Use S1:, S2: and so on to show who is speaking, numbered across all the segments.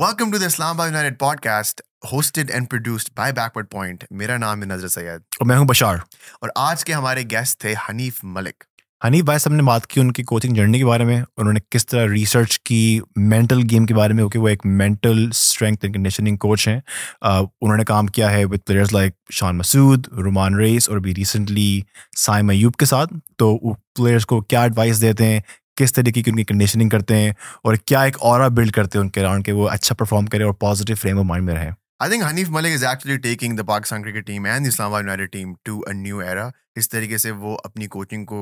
S1: Welcome to the Islamabad United podcast, hosted and produced by Backward Point. मेरा नाम है नजर सैयद और मैं हूं बशार और आज के हमारे गेस्ट थे हनीफ मलिक
S2: हनीफ भाई सबने बात की उनकी कोचिंग जर्नी के बारे में उन्होंने किस तरह रिसर्च की मेंटल गेम के बारे में क्योंकि वो एक mental strength and conditioning coach हैं उन्होंने काम किया है विद प्लेयर्स लाइक शान मसूद रुमान रेस और भी रिसेंटली साइम अयूब के साथ तो प्लेयर्स को क्या एडवाइस देते हैं किस तरीके की उनकी कंडीशनिंग करते हैं और क्या एक और बिल्ड करते हैं उनके अराउंड के वो अच्छा परफॉर्म करें और पॉजिटिव फ्रेम ऑफ माइंड में रहे
S1: I think Hanif Malik is actually taking the Pakistan cricket team and the united team to a new era इस तरीके से वो अपनी कोचिंग को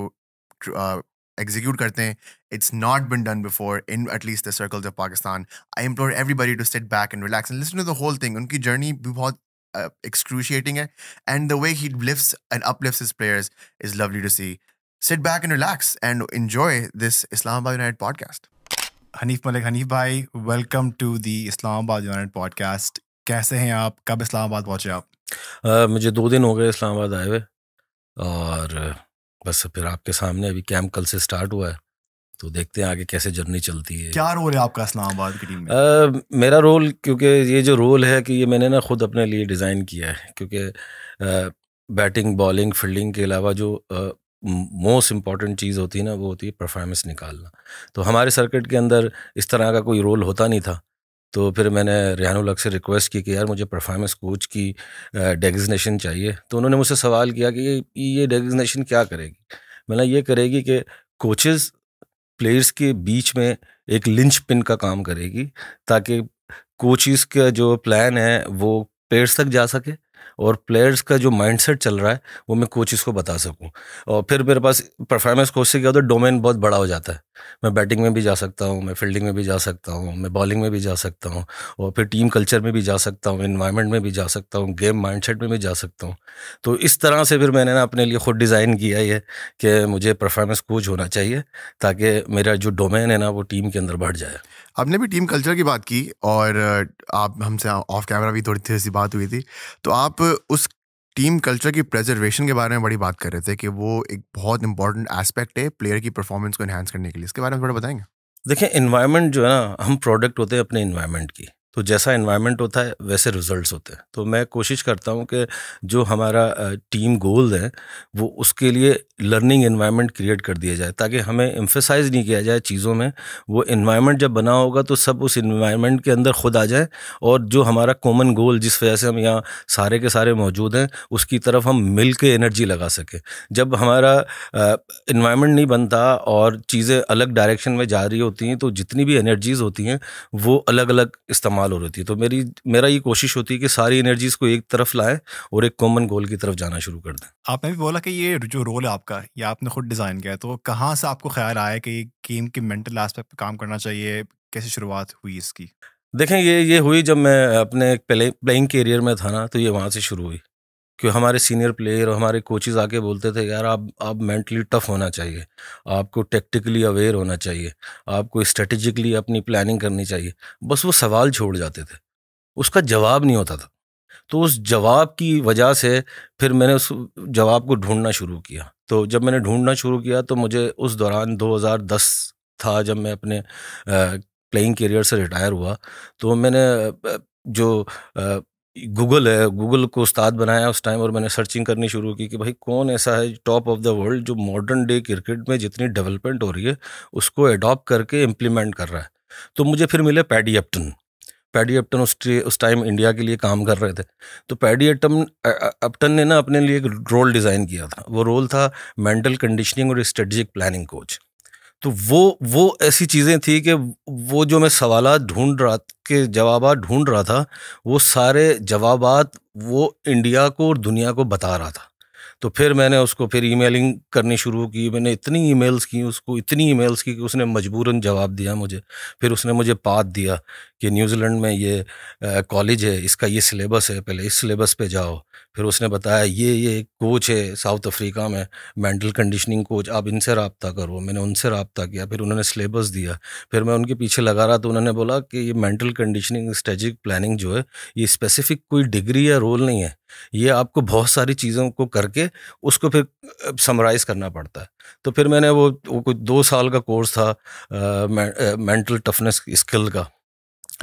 S1: एग्जीक्यूट करते हैं it's not been done before in at least the circles of Pakistan I implore everybody to set back and relax and listen to the whole thing उनकी journey भी बहुत Uh, excruciating it and the way he lifts and uplifts his players is lovely to see sit back and
S2: relax and enjoy this Islamabad United podcast. Hanif Malik, Hanif bhai, welcome to the Islamabad United podcast. कैसे हैं आप कब इस्लामाबाद पहुंचे आप
S3: uh, मुझे दो दिन हो गए इस्लामाबाद आए हुए और बस फिर आपके सामने अभी कैंप कल से स्टार्ट हुआ है तो देखते हैं आगे कैसे जर्नी चलती
S2: है क्या रोल है आपका इस्लामाबाद की टीम
S3: में uh, मेरा रोल क्योंकि ये जो रोल है कि ये मैंने ना खुद अपने लिए डिज़ाइन किया है क्योंकि uh, बैटिंग बॉलिंग फील्डिंग के अलावा जो uh, मोस्ट इम्पॉर्टेंट चीज़ होती है ना वो होती है परफॉर्मेंस निकालना तो हमारे सर्किट के अंदर इस तरह का कोई रोल होता नहीं था तो फिर मैंने रेहानुल हक से रिक्वेस्ट की कि यार मुझे परफॉर्मेंस कोच की डेगजनेशन चाहिए तो उन्होंने मुझसे सवाल किया कि ये डेगजनेशन क्या करेगी मैंने ये करेगी कि कोचेस प्लेयर्स के बीच में एक लिंच पिन का काम करेगी ताकि कोचिज़ का जो प्लान है वो प्लेयर्स तक जा सके और प्लेयर्स का जो माइंडसेट चल रहा है वो मैं कोचिस को बता सकूं और फिर मेरे पास परफॉर्मेंस कोच से क्या होता है डोमेन बहुत बड़ा हो जाता है मैं बैटिंग में भी जा सकता हूँ मैं फील्डिंग में भी जा सकता हूँ मैं बॉलिंग में भी जा सकता हूँ और फिर टीम कल्चर में भी जा सकता हूँ इन्वायरमेंट में भी जा सकता हूँ गेम माइंड में भी जा सकता हूँ तो इस तरह से फिर मैंने ना अपने लिए खुद डिज़ाइन किया है कि मुझे परफॉर्मेंस
S1: कोच होना चाहिए ताकि मेरा जो डोमेन है ना वो टीम के अंदर बढ़ जाए आपने भी टीम कल्चर की बात की और आप हमसे ऑफ कैमरा भी थोड़ी थोड़ी सी बात हुई थी तो आप उस टीम कल्चर की प्रेजर्वेशन के बारे में बड़ी बात कर रहे थे कि वो एक बहुत इंपॉर्टेंट एस्पेक्ट है प्लेयर की परफॉर्मेंस को इन्हांस करने के लिए इसके बारे में थोड़ा बताएंगे देखिए इन्वायरमेंट जो है ना हम प्रोडक्ट होते हैं
S3: अपने इन्वायरमेंट की तो जैसा इन्वायरमेंट होता है वैसे रिजल्ट्स होते हैं तो मैं कोशिश करता हूँ कि जो हमारा टीम गोल है वो उसके लिए लर्निंग इन्वायरमेंट क्रिएट कर दिया जाए ताकि हमें एम्फेसाइज नहीं किया जाए चीज़ों में वो इन्वायरमेंट जब बना होगा तो सब उस इन्वायरमेंट के अंदर खुद आ जाए और जो हमारा कॉमन गोल जिस वजह से हम यहाँ सारे के सारे मौजूद हैं उसकी तरफ हम मिल के एनर्जी लगा सकें जब हमारा इन्वायरमेंट नहीं बनता और चीज़ें अलग डायरेक्शन में जा रही होती हैं तो जितनी भी एनर्जीज़ होती हैं वो अलग अलग इस्तेमाल हो रही है तो मेरी मेरा ये कोशिश होती है कि सारी एनर्जीज़ को एक तरफ लाएँ और एक कॉमन गोल की तरफ जाना शुरू कर दें
S2: आपने भी बोला कि ये जो रोल है आप आपका या आपने खुद डिज़ाइन किया तो कहाँ से आपको ख्याल आया कि गेम के मेंटल एस्पेक्ट पे काम करना चाहिए कैसे शुरुआत हुई इसकी
S3: देखें ये ये हुई जब मैं अपने प्ले, प्लेइंग करियर में था ना तो ये वहाँ से शुरू हुई क्यों हमारे सीनियर प्लेयर और हमारे कोचेज़ आके बोलते थे यार आप आप मेंटली टफ होना चाहिए आपको टेक्टिकली अवेयर होना चाहिए आपको स्ट्रेटजिकली अपनी प्लानिंग करनी चाहिए बस वो सवाल छोड़ जाते थे उसका जवाब नहीं होता था तो उस जवाब की वजह से फिर मैंने उस जवाब को ढूंढना शुरू किया तो जब मैंने ढूंढना शुरू किया तो मुझे उस दौरान 2010 था जब मैं अपने प्लेइंग करियर से रिटायर हुआ तो मैंने जो गूगल है गूगल को उस्ताद बनाया उस टाइम और मैंने सर्चिंग करनी शुरू की कि भाई कौन ऐसा है टॉप ऑफ द वर्ल्ड जो मॉडर्न डे क्रिकेट में जितनी डेवलपमेंट हो रही है उसको एडॉप्ट करके इम्प्लीमेंट कर रहा है तो मुझे फिर मिले पैडी एप्टन पैडी अपटन उस उस टाइम इंडिया के लिए काम कर रहे थे तो पैडी अपटन अपटन ने ना अपने लिए एक रोल डिज़ाइन किया था वो रोल था मेंटल कंडीशनिंग और स्ट्रेटजिक प्लानिंग कोच तो वो वो ऐसी चीज़ें थी कि वो जो मैं सवाल ढूंढ रहा के जवाब ढूंढ रहा था वो सारे जवाब वो इंडिया को और दुनिया को बता रहा था तो फिर मैंने उसको फिर ईमेलिंग करनी शुरू की मैंने इतनी ईमेल्स की उसको इतनी ईमेल्स की कि उसने मजबूरन जवाब दिया मुझे फिर उसने मुझे पात दिया कि न्यूजीलैंड में ये कॉलेज है इसका ये सिलेबस है पहले इस सिलेबस पे जाओ फिर उसने बताया ये ये कोच है साउथ अफ्रीका में मेंटल कंडीशनिंग कोच आप इनसे रबता करो मैंने उनसे रबता किया फिर उन्होंने सिलेबस दिया फिर मैं उनके पीछे लगा रहा तो उन्होंने बोला कि ये मेंटल कंडीशनिंग स्ट्रेटिक प्लानिंग जो है ये स्पेसिफिक कोई डिग्री या रोल नहीं है ये आपको बहुत सारी चीज़ों को करके उसको फिर समराइज़ करना पड़ता है तो फिर मैंने वो, वो कुछ दो साल का कोर्स था मेंटल टफनेस स्किल का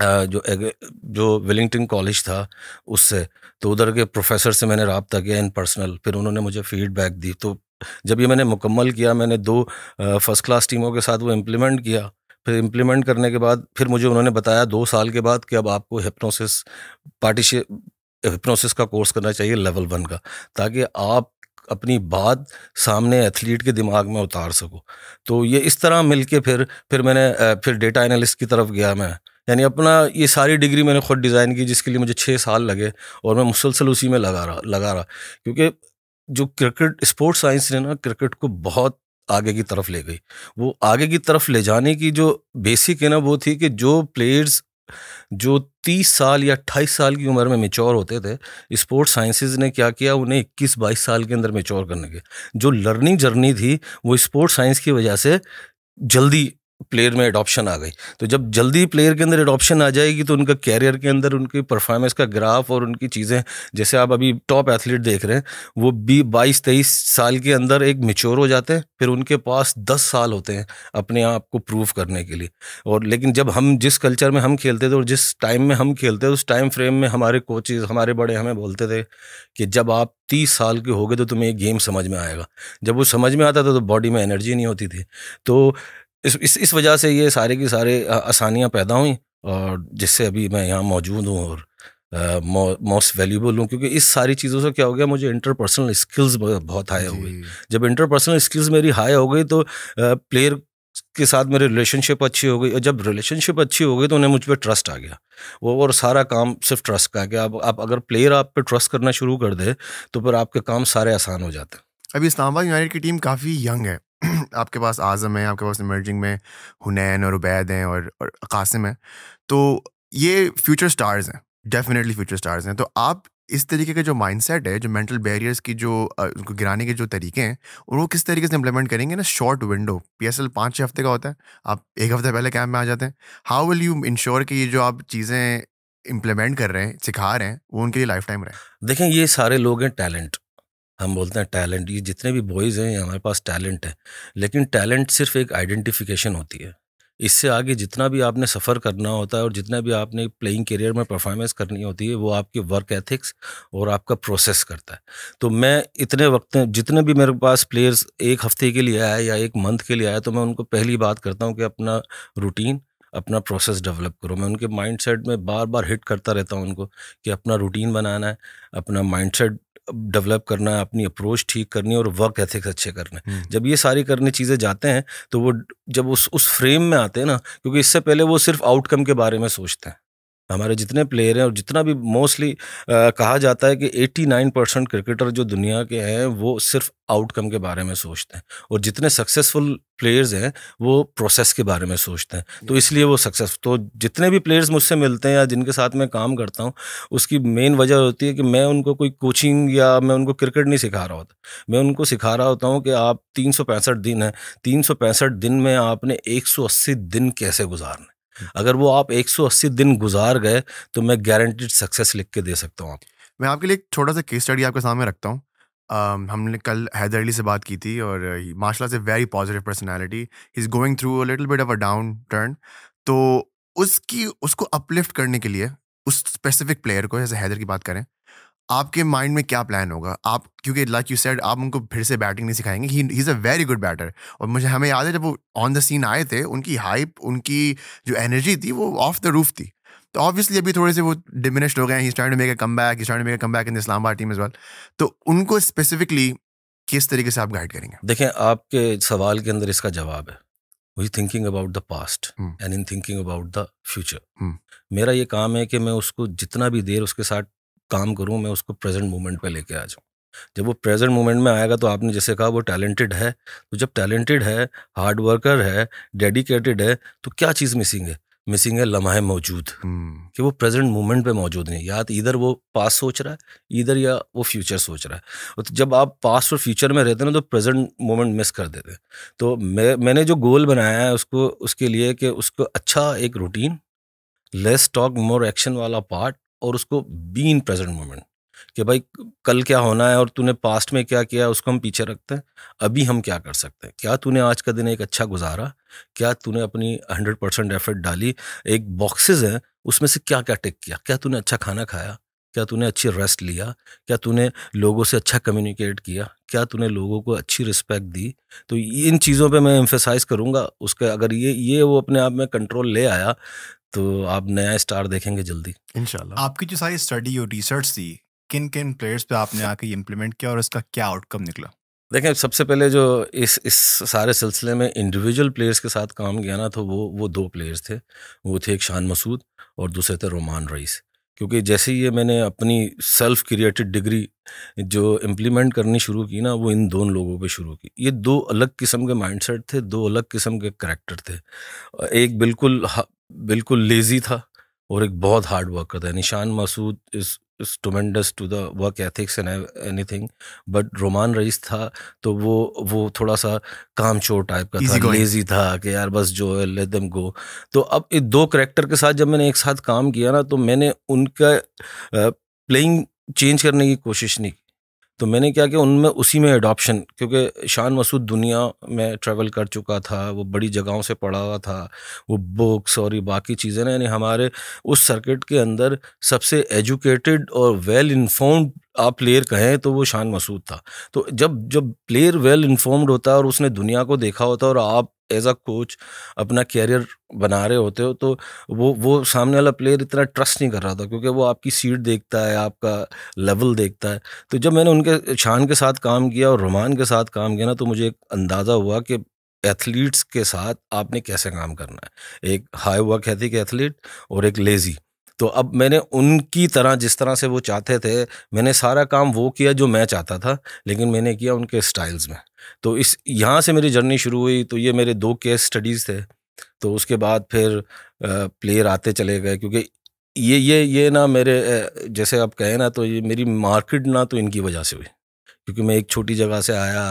S3: जो जो विलिंगटन कॉलेज था उससे तो उधर के प्रोफेसर से मैंने रबता किया इन पर्सनल फिर उन्होंने मुझे फीडबैक दी तो जब ये मैंने मुकम्मल किया मैंने दो फर्स्ट क्लास टीमों के साथ वो इम्प्लीमेंट किया फिर इम्प्लीमेंट करने के बाद फिर मुझे उन्होंने बताया दो साल के बाद कि अब आपको हिप्नोसिस पार्टिशे हिप्नोसिस का कोर्स करना चाहिए लेवल वन का ताकि आप अपनी बात सामने एथलीट के दिमाग में उतार सको तो ये इस तरह मिलके फिर फिर मैंने फिर डेटा एनालिस्ट की तरफ गया मैं यानी अपना ये सारी डिग्री मैंने खुद डिज़ाइन की जिसके लिए मुझे छः साल लगे और मैं मुसलसल उसी में लगा रहा लगा रहा क्योंकि जो क्रिकेट स्पोर्ट्स साइंस ने ना क्रिकेट को बहुत आगे की तरफ ले गई वो आगे की तरफ ले जाने की जो बेसिक है ना वो थी कि जो प्लेयर्स जो 30 साल या 28 साल की उम्र में मेच्योर होते थे स्पोर्ट्स साइंसेज ने क्या किया उन्हें 21-22 साल के अंदर मेच्योर करने के जो लर्निंग जर्नी थी वो स्पोर्ट्स साइंस की वजह से जल्दी प्लेयर में एडॉप्शन आ गई तो जब जल्दी प्लेयर के अंदर एडॉप्शन आ जाएगी तो उनका कैरियर के अंदर उनकी परफॉर्मेंस का ग्राफ और उनकी चीज़ें जैसे आप अभी टॉप एथलीट देख रहे हैं वो बी बाईस तेईस साल के अंदर एक मेच्योर हो जाते हैं फिर उनके पास दस साल होते हैं अपने आप को प्रूव करने के लिए और लेकिन जब हम जिस कल्चर में हम खेलते थे और जिस टाइम में हम खेलते थे उस टाइम फ्रेम में हमारे कोचेज हमारे बड़े हमें बोलते थे कि जब आप तीस साल के हो गए तो तुम्हें ये गेम समझ में आएगा जब वो समझ में आता था तो बॉडी में एनर्जी नहीं होती थी तो इस इस इस वजह से ये सारे की सारे आसानियाँ पैदा हुई और जिससे अभी मैं यहाँ मौजूद हूँ और मोस्ट वैल्यूबल हूँ क्योंकि इस सारी चीज़ों से क्या हो गया मुझे इंटरपर्सनल स्किल्स बहुत हाई हो गई जब इंटरपर्सनल स्किल्स मेरी हाई हो गई तो प्लेयर के साथ मेरे रिलेशनशिप अच्छी हो गई और जब रिलेशनशिप अच्छी हो गई तो उन्हें मुझ पर ट्रस्ट आ गया वो और सारा काम सिर्फ ट्रस्ट का है कि आप, आप अगर प्लेयर आप पे ट्रस्ट करना शुरू कर दे
S1: तो फिर आपके काम सारे आसान हो जाते हैं अभी इस्लामाबाद यूनाइटेड की टीम काफ़ी यंग है आपके पास आज़म है आपके पास इमर्जिंग में हुनैन और उबैद हैं और, और कासिम हैं तो ये फ्यूचर स्टार्स हैं डेफिनेटली फ्यूचर स्टार्स हैं तो आप इस तरीके का जो माइंडसेट है जो मेंटल बैरियर्स की जो उनको गिराने के जो तरीके हैं उनको किस तरीके से इम्प्लीमेंट करेंगे ना short window P S L पाँच छः हफ्ते का होता है आप एक हफ्ते पहले कैंप में आ जाते हैं हाउ विल यू इंश्योर कि ये जो आप चीज़ें इम्प्लीमेंट कर रहे हैं सिखा रहे हैं वो उनके लिए लाइफ टाइम रहे देखें ये सारे लोग
S3: हैं टैलेंट हम बोलते हैं टैलेंट ये जितने भी बॉयज़ हैं हमारे पास टैलेंट है लेकिन टैलेंट सिर्फ एक आइडेंटिफिकेशन होती है इससे आगे जितना भी आपने सफ़र करना होता है और जितना भी आपने प्लेइंग करियर में परफॉर्मेंस करनी होती है वो आपके वर्क एथिक्स और आपका प्रोसेस करता है तो मैं इतने वक्त जितने भी मेरे पास प्लेयर्स एक हफ्ते के लिए आया या एक मंथ के लिए आया तो मैं उनको पहली बात करता हूँ कि अपना रूटीन अपना प्रोसेस डेवलप करो मैं उनके माइंड में बार बार हिट करता रहता हूँ उनको कि अपना रूटीन बनाना है अपना माइंड डेवलप करना है अपनी अप्रोच ठीक करनी है और वर्क एथिक्स अच्छे करने हैं हम्म। जब ये सारी करने चीज़ें जाते हैं तो वो जब उस उस फ्रेम में आते हैं ना क्योंकि इससे पहले वो सिर्फ आउटकम के बारे में सोचते हैं हमारे जितने प्लेयर हैं और जितना भी मोस्टली कहा जाता है कि 89 परसेंट क्रिकेटर जो दुनिया के हैं वो सिर्फ आउटकम के बारे में सोचते हैं और जितने सक्सेसफुल प्लेयर्स हैं वो प्रोसेस के बारे में सोचते हैं तो इसलिए वो सक्सेसफुल तो जितने भी प्लेयर्स मुझसे मिलते हैं या जिनके साथ मैं काम करता हूँ उसकी मेन वजह होती है कि मैं उनको कोई कोचिंग या मैं उनको क्रिकेट नहीं सिखा रहा होता मैं उनको सिखा रहा होता हूँ कि आप तीन दिन हैं तीन दिन में आपने एक दिन कैसे गुजारना अगर वो आप 180 दिन
S1: गुजार गए तो मैं गारंटीड सक्सेस लिख के दे सकता हूँ आपको मैं आपके लिए एक छोटा सा केस स्टडी आपके सामने रखता हूँ um, हमने कल हैदर अली से बात की थी और माशाल्लाह से very positive personality is going through a little bit of a down turn तो उसकी उसको अपलिफ्ट करने के लिए उस स्पेसिफिक प्लेयर को जैसे हैदर की बात करें आपके माइंड में क्या प्लान होगा आप क्योंकि लाइक यू सेड आप उनको फिर से बैटिंग नहीं सिखाएंगे he is a very good batter और मुझे हमें याद है जब वो ऑन द सीन आए थे उनकी हाइप उनकी जो एनर्जी थी वो ऑफ द रूफ थी तो ऑब्वियसली अभी थोड़े से वो डिमिनिश्ड हो गए हैं stand make a comeback stand make a comeback in इस्लाम टीम इज वेल तो उनको स्पेसिफिकली किस तरीके से आप गाइड करेंगे
S3: देखें आपके सवाल के अंदर इसका जवाब है वही thinking about the past and in thinking about the future मेरा ये काम है कि मैं उसको जितना भी देर उसके साथ काम करूँ मैं उसको प्रेजेंट मोमेंट पे लेके आ जाऊँ जब वो प्रेजेंट मोमेंट में आएगा तो आपने जैसे कहा वो टैलेंटेड है तो जब टैलेंटेड है हार्ड वर्कर है डेडिकेटेड है तो क्या चीज़ मिसिंग है मिसिंग है लम्हा मौजूद हम्म। कि वो प्रेजेंट मोमेंट पे मौजूद नहीं या तो इधर वो पास सोच रहा है इधर या वो फ्यूचर सोच रहा है तो जब आप पास और फ्यूचर में रहते हैं ना तो प्रेजेंट मोमेंट मिस कर देते तो मैं मैंने जो गोल बनाया है उसको उसके लिए कि उसको अच्छा एक routine less talk more action वाला पार्ट और उसको बी इन प्रेजेंट मोमेंट कि भाई कल क्या होना है और तूने पास्ट में क्या किया उसको हम पीछे रखते हैं अभी हम क्या कर सकते हैं क्या तूने आज का दिन एक अच्छा गुजारा क्या तूने अपनी हंड्रेड परसेंट एफर्ट डाली एक बॉक्सेस हैं उसमें से क्या क्या टिक किया क्या तूने अच्छा खाना खाया क्या तूने अच्छी रेस्ट लिया क्या तूने लोगों से अच्छा कम्युनिकेट किया क्या तूने लोगों को अच्छी रिस्पेक्ट दी तो इन चीज़ों पे मैं एम्फेसाइज करूँगा उसका अगर ये ये वो अपने आप में कंट्रोल ले आया तो आप नया स्टार देखेंगे जल्दी इनशाला
S2: आपकी जो सारी स्टडी और रिसर्च थी किन किन प्लेयर्स पे आपने आके इम्प्लीमेंट किया और इसका क्या आउटकम निकला
S3: देखें सबसे पहले जो इस इस सारे सिलसिले में इंडिविजुअल प्लेयर्स के साथ काम किया ना तो वो वो दो प्लेयर्स थे वो थे एक शान मसूद और दूसरे थे रोमान रईस क्योंकि जैसे ही ये मैंने अपनी सेल्फ क्रिएटेड डिग्री जो इम्प्लीमेंट करनी शुरू की ना वो इन दोनों लोगों पे शुरू की ये दो अलग किस्म के माइंडसेट थे दो अलग किस्म के करैक्टर थे एक बिल्कुल बिल्कुल लेजी था और एक बहुत हार्ड वर्कर था Nishan Masood is tremendous to the work ethics and thing but Rumman Raees था तो वो वो थोड़ा सा काम चोर टाइप का था लेजी था कि यार बस जो है लेट दम गो तो अब इस दो करेक्टर के साथ जब मैंने एक साथ काम किया ना तो मैंने उनका प्लेइंग चेंज करने की कोशिश नहीं की तो मैंने क्या किया उनमें उसी में एडॉप्शन क्योंकि शान मसूद दुनिया में ट्रैवल कर चुका था वो बड़ी जगहों से पढ़ा हुआ था वो बुक्स और ये बाकी चीज़ें ना यानी हमारे उस सर्किट के अंदर सबसे एजुकेटेड और वेल इन्फॉर्म्ड आप प्लेयर कहें तो वो शान मसूद था तो जब जब प्लेयर वेल इन्फॉर्म्ड होता है और उसने दुनिया को देखा होता है और आप एज अ कोच अपना कैरियर बना रहे होते हो तो वो वो सामने वाला प्लेयर इतना ट्रस्ट नहीं कर रहा था क्योंकि वो आपकी सीट देखता है आपका लेवल देखता है तो जब मैंने उनके शान के साथ काम किया और रोमान के साथ काम किया ना तो मुझे एक अंदाज़ा हुआ कि एथलीट्स के साथ आपने कैसे काम करना है एक हाई वर्क एथिक एथलीट और एक लेज़ी तो अब मैंने उनकी तरह जिस तरह से वो चाहते थे मैंने सारा काम वो किया जो मैं चाहता था लेकिन मैंने किया उनके स्टाइल्स में तो इस यहाँ से मेरी जर्नी शुरू हुई तो ये मेरे दो केस स्टडीज़ थे तो उसके बाद फिर प्लेयर आते चले गए क्योंकि ये ये ये ना मेरे जैसे आप कहें ना तो ये मेरी मार्केट ना तो इनकी वजह से हुई क्योंकि मैं एक छोटी जगह से आया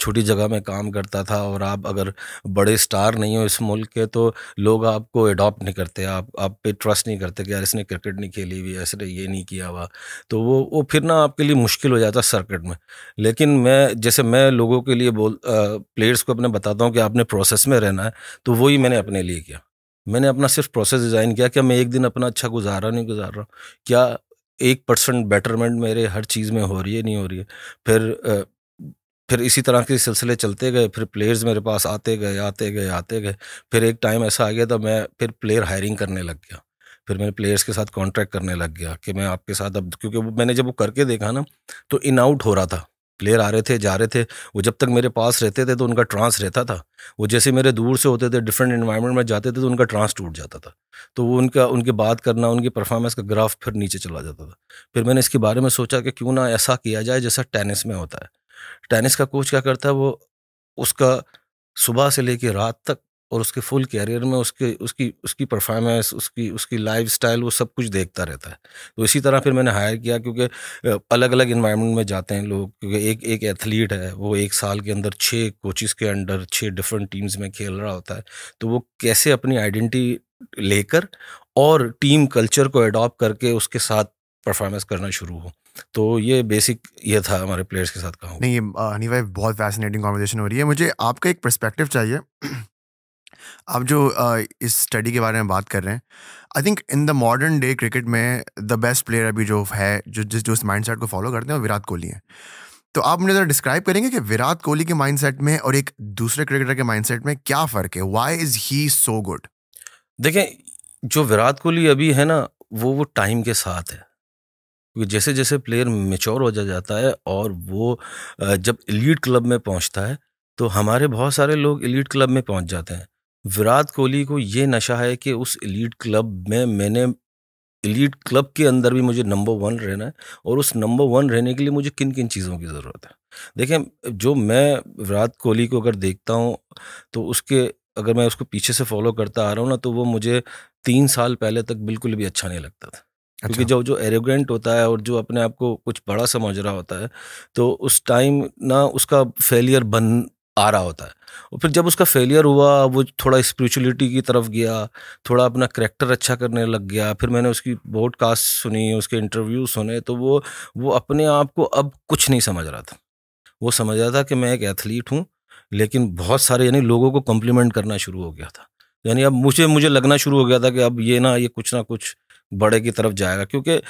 S3: छोटी जगह में काम करता था और आप अगर बड़े स्टार नहीं हो इस मुल्क के तो लोग आपको अडॉप्ट नहीं करते आप आप पे ट्रस्ट नहीं करते कि यार इसने क्रिकेट नहीं खेली हुई ऐसे ये नहीं किया हुआ तो वो वो फिर ना आपके लिए मुश्किल हो जाता सर्किट में लेकिन मैं जैसे मैं लोगों के लिए बोल प्लेयर्स को अपने बताता हूँ कि आपने प्रोसेस में रहना है तो वही मैंने अपने लिए किया मैंने अपना सिर्फ प्रोसेस डिज़ाइन किया क्या मैं एक दिन अपना अच्छा गुजारा नहीं गुजार रहा क्या एक परसेंट बेटरमेंट मेरे हर चीज़ में हो रही है नहीं हो रही है फिर फिर इसी तरह के सिलसिले चलते गए फिर प्लेयर्स मेरे पास आते गए आते गए आते गए फिर एक टाइम ऐसा आ गया था मैं फिर प्लेयर हायरिंग करने लग गया फिर मैंने प्लेयर्स के साथ कॉन्ट्रैक्ट करने लग गया कि मैं आपके साथ अब क्योंकि मैंने जब वो करके देखा ना तो इन आउट हो रहा था प्लेयर आ रहे थे जा रहे थे वो जब तक मेरे पास रहते थे तो उनका ट्रांस रहता था वो जैसे मेरे दूर से होते थे डिफरेंट इन्वायरमेंट में जाते थे तो उनका ट्रांस टूट जाता था तो वो उनका उनकी बात करना उनकी परफॉर्मेंस का ग्राफ फिर नीचे चला जाता था फिर मैंने इसके बारे में सोचा कि क्यों ना ऐसा किया जाए जैसा टेनिस में होता है टेनिस का कोच क्या करता है वो उसका सुबह से लेकर रात तक और उसके फुल कैरियर में उसके उसकी उसकी परफॉर्मेंस उसकी उसकी लाइफ स्टाइल वो सब कुछ देखता रहता है तो इसी तरह फिर मैंने हायर किया क्योंकि अलग अलग इन्वायरमेंट में जाते हैं लोग क्योंकि एक एक एथलीट है वो एक साल के अंदर छः कोचिज़ के अंडर छः डिफरेंट टीम्स में खेल रहा होता है तो वो कैसे अपनी आइडेंटिटी लेकर और टीम
S1: कल्चर को अडॉप्ट करके उसके साथ परफॉर्मेंस करना शुरू हो तो ये बेसिक ये था हमारे प्लेयर्स के साथ कहा नहीं ये हनी भाई बहुत फैसिनेटिंग कॉन्वर्जेशन हो रही है मुझे आपका एक परस्पेक्टिव चाहिए आप जो इस स्टडी के बारे में बात कर रहे हैं I think in the modern day cricket में द बेस्ट प्लेयर अभी जो है जो जिस जो माइंड सेट को फॉलो करते हैं वो विराट कोहली है तो आप मुझे ज़रा डिस्क्राइब करेंगे कि विराट कोहली के माइंडसेट में और एक दूसरे क्रिकेटर के माइंडसेट में क्या फ़र्क है why is he so good देखें जो विराट कोहली अभी है
S3: ना वो वो टाइम के साथ है क्योंकि जैसे जैसे प्लेयर मेच्योर हो जा जाता है और वो जब एलीट क्लब में पहुंचता है तो हमारे बहुत सारे लोग इलीट क्लब में पहुंच जाते हैं विराट कोहली को ये नशा है कि उस एलीट क्लब में मैंने एलीट क्लब के अंदर भी मुझे नंबर वन रहना है और उस नंबर वन रहने के लिए मुझे किन किन चीज़ों की ज़रूरत है देखें जो मैं विराट कोहली को अगर देखता हूँ तो उसके अगर मैं उसको पीछे से फॉलो करता आ रहा हूँ ना तो वो मुझे तीन साल पहले तक बिल्कुल भी अच्छा नहीं लगता था अच्छा। क्योंकि जब जो एरोगेंट होता है और जो अपने आप को कुछ बड़ा समझ रहा होता है तो उस टाइम ना उसका फेलियर बन आ रहा होता है और फिर जब उसका फेलियर हुआ वो थोड़ा स्पिरिचुअलिटी की तरफ गया थोड़ा अपना करेक्टर अच्छा करने लग गया फिर मैंने उसकी बहुत कास्ट सुनी उसके इंटरव्यू सुने तो वो वो अपने आप को अब कुछ नहीं समझ रहा था वो समझ रहा था कि मैं एक एथलीट हूँ लेकिन बहुत सारे यानी लोगों को कॉम्प्लीमेंट करना शुरू हो गया था यानी अब मुझे मुझे लगना शुरू हो गया था कि अब ये ना ये कुछ ना कुछ बड़े की तरफ जाएगा क्योंकि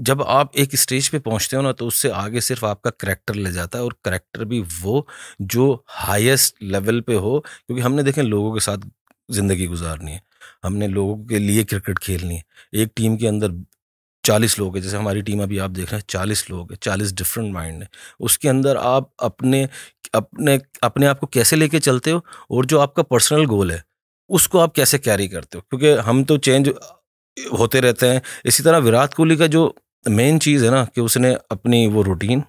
S3: जब आप एक स्टेज पे पहुंचते हो ना तो उससे आगे सिर्फ आपका करेक्टर ले जाता है और करेक्टर भी वो जो हाईएस्ट लेवल पे हो क्योंकि हमने देखें लोगों के साथ ज़िंदगी गुजारनी है हमने लोगों के लिए क्रिकेट खेलनी है एक टीम के अंदर चालीस लोग हैं जैसे हमारी टीम अभी आप देख रहे हैं चालीस लोग हैं चालीस डिफरेंट माइंड है उसके अंदर आप अपने अपने अपने आप को कैसे लेके चलते हो और जो आपका पर्सनल गोल है उसको आप कैसे कैरी करते हो क्योंकि हम तो चेंज होते रहते हैं इसी तरह विराट कोहली का जो मेन चीज़ है ना कि उसने अपनी वो रूटीन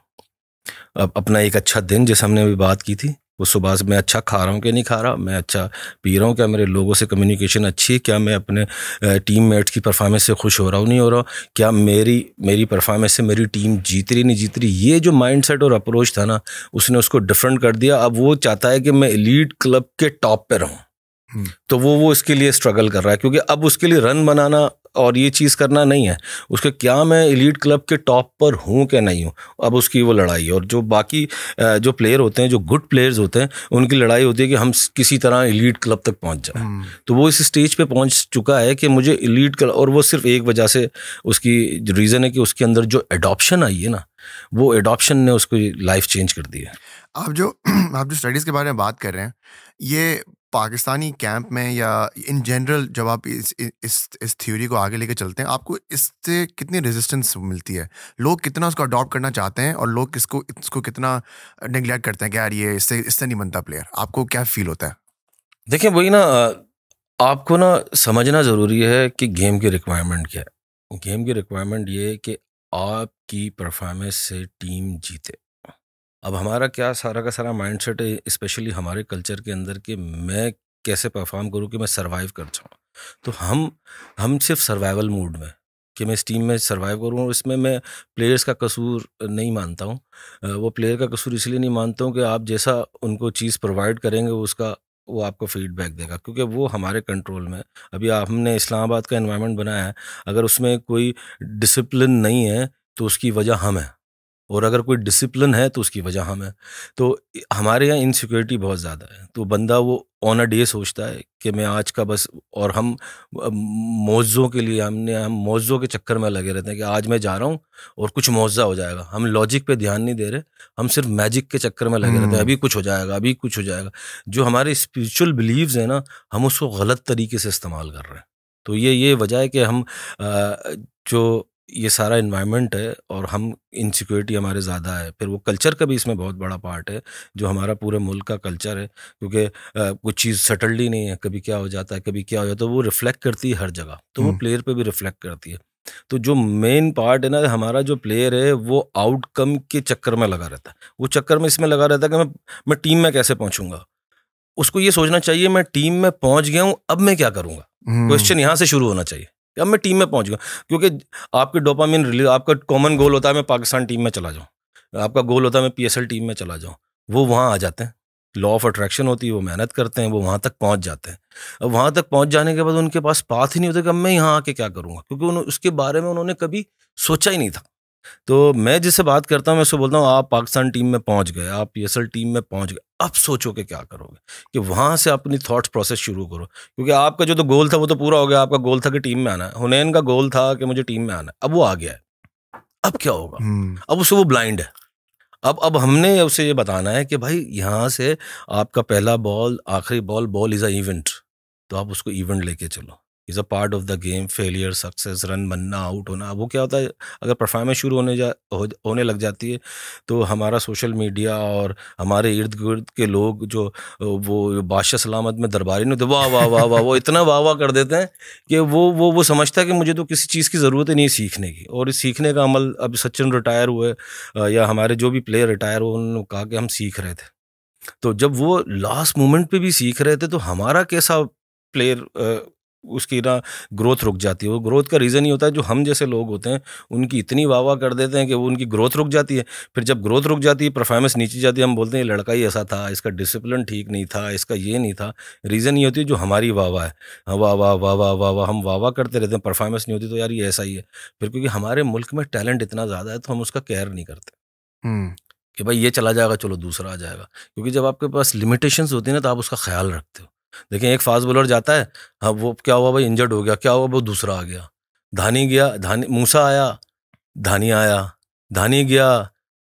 S3: अपना एक अच्छा दिन जिस हमने अभी बात की थी वो सुबह से मैं अच्छा खा रहा हूँ कि नहीं खा रहा मैं अच्छा पी रहा हूँ क्या मेरे लोगों से कम्युनिकेशन अच्छी है क्या मैं अपने टीम मेट्स की परफॉर्मेंस से खुश हो रहा हूँ नहीं हो रहा क्या मेरी मेरी परफॉर्मेंस से मेरी टीम जीत रही नहीं जीत रही ये जो माइंड और अप्रोच था ना उसने उसको डिफरेंट कर दिया अब वो चाहता है कि मैं लीड क्लब के टॉप पर रहूँ हम्म। तो वो वो इसके लिए स्ट्रगल कर रहा है क्योंकि अब उसके लिए रन बनाना और ये चीज़ करना नहीं है उसके क्या मैं इलीट क्लब के टॉप पर हूँ क्या नहीं हूँ अब उसकी वो लड़ाई है और जो बाकी जो प्लेयर होते हैं जो गुड प्लेयर्स होते हैं उनकी लड़ाई होती है कि हम किसी तरह इलीट क्लब तक पहुँच जाए हम्म। तो वो इस स्टेज पे पहुँच चुका है कि मुझे इलीट क्लब और वो सिर्फ एक वजह से उसकी रीज़न है कि उसके अंदर जो एडोपशन आई है ना वो एडोपशन ने उसको लाइफ चेंज कर दी है
S1: आप जो आप जो स्टडीज़ के बारे में बात कर रहे हैं ये पाकिस्तानी कैंप में या इन जनरल जब आप इस इस इस थ्योरी को आगे लेकर चलते हैं आपको इससे कितनी रेजिस्टेंस मिलती है लोग कितना उसको अडॉप्ट करना चाहते हैं और लोग किसको इसको कितना निगलेक्ट करते हैं कि यार ये इससे इससे नहीं बनता प्लेयर आपको क्या फील होता
S3: है देखिए वही ना आपको ना समझना ज़रूरी है कि गेम की रिक्वायरमेंट क्या है गेम की रिक्वायरमेंट ये है कि आपकी परफॉर्मेंस से टीम जीते अब हमारा क्या सारा का सारा माइंड सेट है स्पेशली हमारे कल्चर के अंदर कि मैं कैसे परफॉर्म करूँ कि मैं सर्वाइव कर जाऊँ तो हम हम सिर्फ सर्वाइवल मूड में कि मैं इस टीम में सर्वाइव करूँ और इसमें मैं प्लेयर्स का कसूर नहीं मानता हूँ वो प्लेयर का कसूर इसलिए नहीं मानता हूँ कि आप जैसा उनको चीज़ प्रोवाइड करेंगे उसका वो आपको फीडबैक देगा क्योंकि वो हमारे कंट्रोल में अभी आप हमने इस्लामाबाद का इन्वायरमेंट बनाया है अगर उसमें कोई डिसिप्लिन नहीं है तो उसकी वजह हम है और अगर कोई डिसिप्लिन है तो उसकी वजह हम है तो हमारे यहाँ इनसिक्योरिटी बहुत ज़्यादा है तो बंदा वो ऑन अ डे सोचता है कि मैं आज का बस और हम मौजों के लिए हमने हम मौजों के चक्कर में लगे रहते हैं कि आज मैं जा रहा हूँ और कुछ मुआवज़ा हो जाएगा हम लॉजिक पे ध्यान नहीं दे रहे हम सिर्फ मैजिक के चक्कर में लगे रहते हैं हम्म। अभी कुछ हो जाएगा अभी कुछ हो जाएगा जो हमारे स्पिरिचुअल बिलीव्स हैं ना हम उसको गलत तरीके से इस्तेमाल कर रहे हैं तो ये ये वजह है कि हम जो ये सारा इन्वायरमेंट है और हम इनसिक्योरिटी हमारे ज़्यादा है फिर वो कल्चर का भी इसमें बहुत बड़ा पार्ट है जो हमारा पूरे मुल्क का कल्चर है क्योंकि कुछ चीज़ ही नहीं है कभी क्या हो जाता है कभी क्या हो जाता है तो वो रिफ्लेक्ट करती है हर जगह तो वो प्लेयर पर भी रिफ्लेक्ट करती है तो जो मेन पार्ट है ना हमारा जो प्लेयर है वो आउटकम के चक्कर में लगा रहता है वो चक्कर में इसमें लगा रहता है कि मैं मैं टीम में कैसे पहुंचूंगा उसको ये सोचना चाहिए मैं टीम में पहुँच गया हूँ अब मैं क्या करूँगा क्वेश्चन यहाँ से शुरू होना चाहिए कि अब मैं टीम में पहुंच गया क्योंकि आपके डोपामिन रिलीज आपका कॉमन गोल होता है मैं पाकिस्तान टीम में चला जाऊँ आपका गोल होता है मैं पी टीम में चला जाऊँ वो वहाँ आ जाते हैं लॉ ऑफ अट्रैक्शन होती है वो मेहनत करते हैं वो वहाँ तक पहुँच जाते हैं अब वहाँ तक पहुँच जाने के बाद उनके पास पाथ ही नहीं होता कि अब मैं यहाँ आके क्या करूँगा क्योंकि उसके बारे में उन्होंने कभी सोचा ही नहीं था तो मैं जिससे बात करता हूँ मैं उसको बोलता हूँ आप पाकिस्तान टीम में पहुँच गए आप पी टीम में पहुँच गए अब सोचो कि क्या करोगे कि वहां से अपनी थॉट प्रोसेस शुरू करो क्योंकि आपका जो तो गोल था वो तो पूरा हो गया आपका गोल था कि टीम में आना है हुनैन का गोल था कि मुझे टीम में आना है अब वो आ गया है अब क्या होगा हम्म। अब उसे वो ब्लाइंड है अब अब हमने उसे ये बताना है कि भाई यहाँ से आपका पहला बॉल आखिरी ball ball is a event तो आप उसको इवेंट लेके चलो is a part of the game failure success run बनना आउट होना वो क्या होता है अगर परफॉर्मेंस शुरू होने जा हो, होने लग जाती है तो हमारा सोशल मीडिया और हमारे इर्द गिर्द के लोग जो वो बादशाह सलामत में दरबारी ने तो वाह वाह वाह वाह वो इतना वाह वाह कर देते हैं कि वो वो वो समझता है कि मुझे तो किसी चीज़ की ज़रूरत ही नहीं सीखने की और इस सीखने का अमल अब सचिन रिटायर हुए या हमारे जो भी प्लेयर रिटायर हुए उन्होंने कहा कि हम सीख रहे थे तो जब वो लास्ट मोमेंट पे भी सीख रहे थे तो हमारा कैसा प्लेयर उसकी ना ग्रोथ रुक जाती है वो ग्रोथ का रीज़न ही होता है जो हम जैसे लोग होते हैं उनकी इतनी वाह कर देते हैं कि वो उनकी ग्रोथ रुक जाती है फिर जब ग्रोथ रुक जाती है परफॉर्मेंस नीचे जाती है हम बोलते हैं ये लड़का ही ऐसा था इसका डिसिप्लिन ठीक नहीं था इसका ये नहीं था रीज़न ये होती है जो हमारी वाहवा वाह है हाँ, वाह वाह वाह वाह वाह वाह हम वाह वाह करते रहते हैं परफॉर्मेंस नहीं होती तो यार ये ऐसा ही है फिर क्योंकि हमारे मुल्क में टैलेंट इतना ज़्यादा है तो हम उसका केयर नहीं करते कि भाई ये चला जाएगा चलो दूसरा आ जाएगा क्योंकि जब आपके पास लिमिटेशंस होती है ना तो आप उसका ख्याल रखते हो देखें एक फास्ट बॉलर जाता है हाँ वो क्या हुआ भाई इंजर्ड हो गया क्या हुआ वो दूसरा आ गया धानी गया धानी मूसा आया धानी आया धानी गया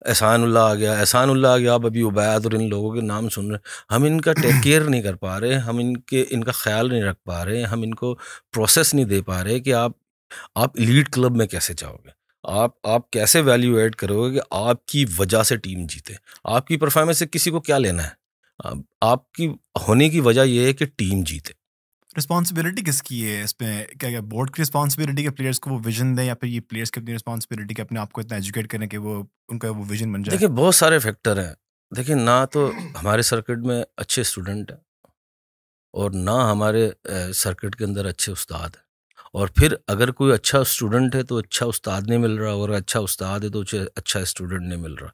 S3: एहसान उल्ला आ गया एहसानुल्ला आ गया अब अभी उबैद और इन लोगों के नाम सुन रहे हम इनका टेक केयर नहीं कर पा रहे हम इनके इनका ख्याल नहीं रख पा रहे हम इनको प्रोसेस नहीं दे पा रहे कि आप आप लीड क्लब में कैसे जाओगे आप आप कैसे वैल्यू ऐड करोगे कि आपकी वजह से टीम जीते आपकी परफॉर्मेंस से किसी को क्या लेना है आपकी होने की वजह यह है कि टीम जीते
S2: रिस्पॉन्सिबिलिटी किसकी है इसमें क्या क्या बोर्ड की रिस्पॉन्सिबिलिटी के प्लेयर्स को वो विजन दें या फिर ये प्लेयर्स की अपनी रिस्पॉन्सिबिलिटी के अपने आप को इतना एजुकेट करें कि वो उनका वो विजन बन जाए देखिए
S3: बहुत सारे फैक्टर हैं देखिए ना तो हमारे सर्किट में अच्छे स्टूडेंट हैं और ना हमारे सर्किट के अंदर अच्छे उस्ताद हैं और फिर अगर कोई अच्छा स्टूडेंट है तो अच्छा उस्ताद नहीं मिल रहा और अच्छा उस्ताद है तो अच्छा स्टूडेंट नहीं मिल रहा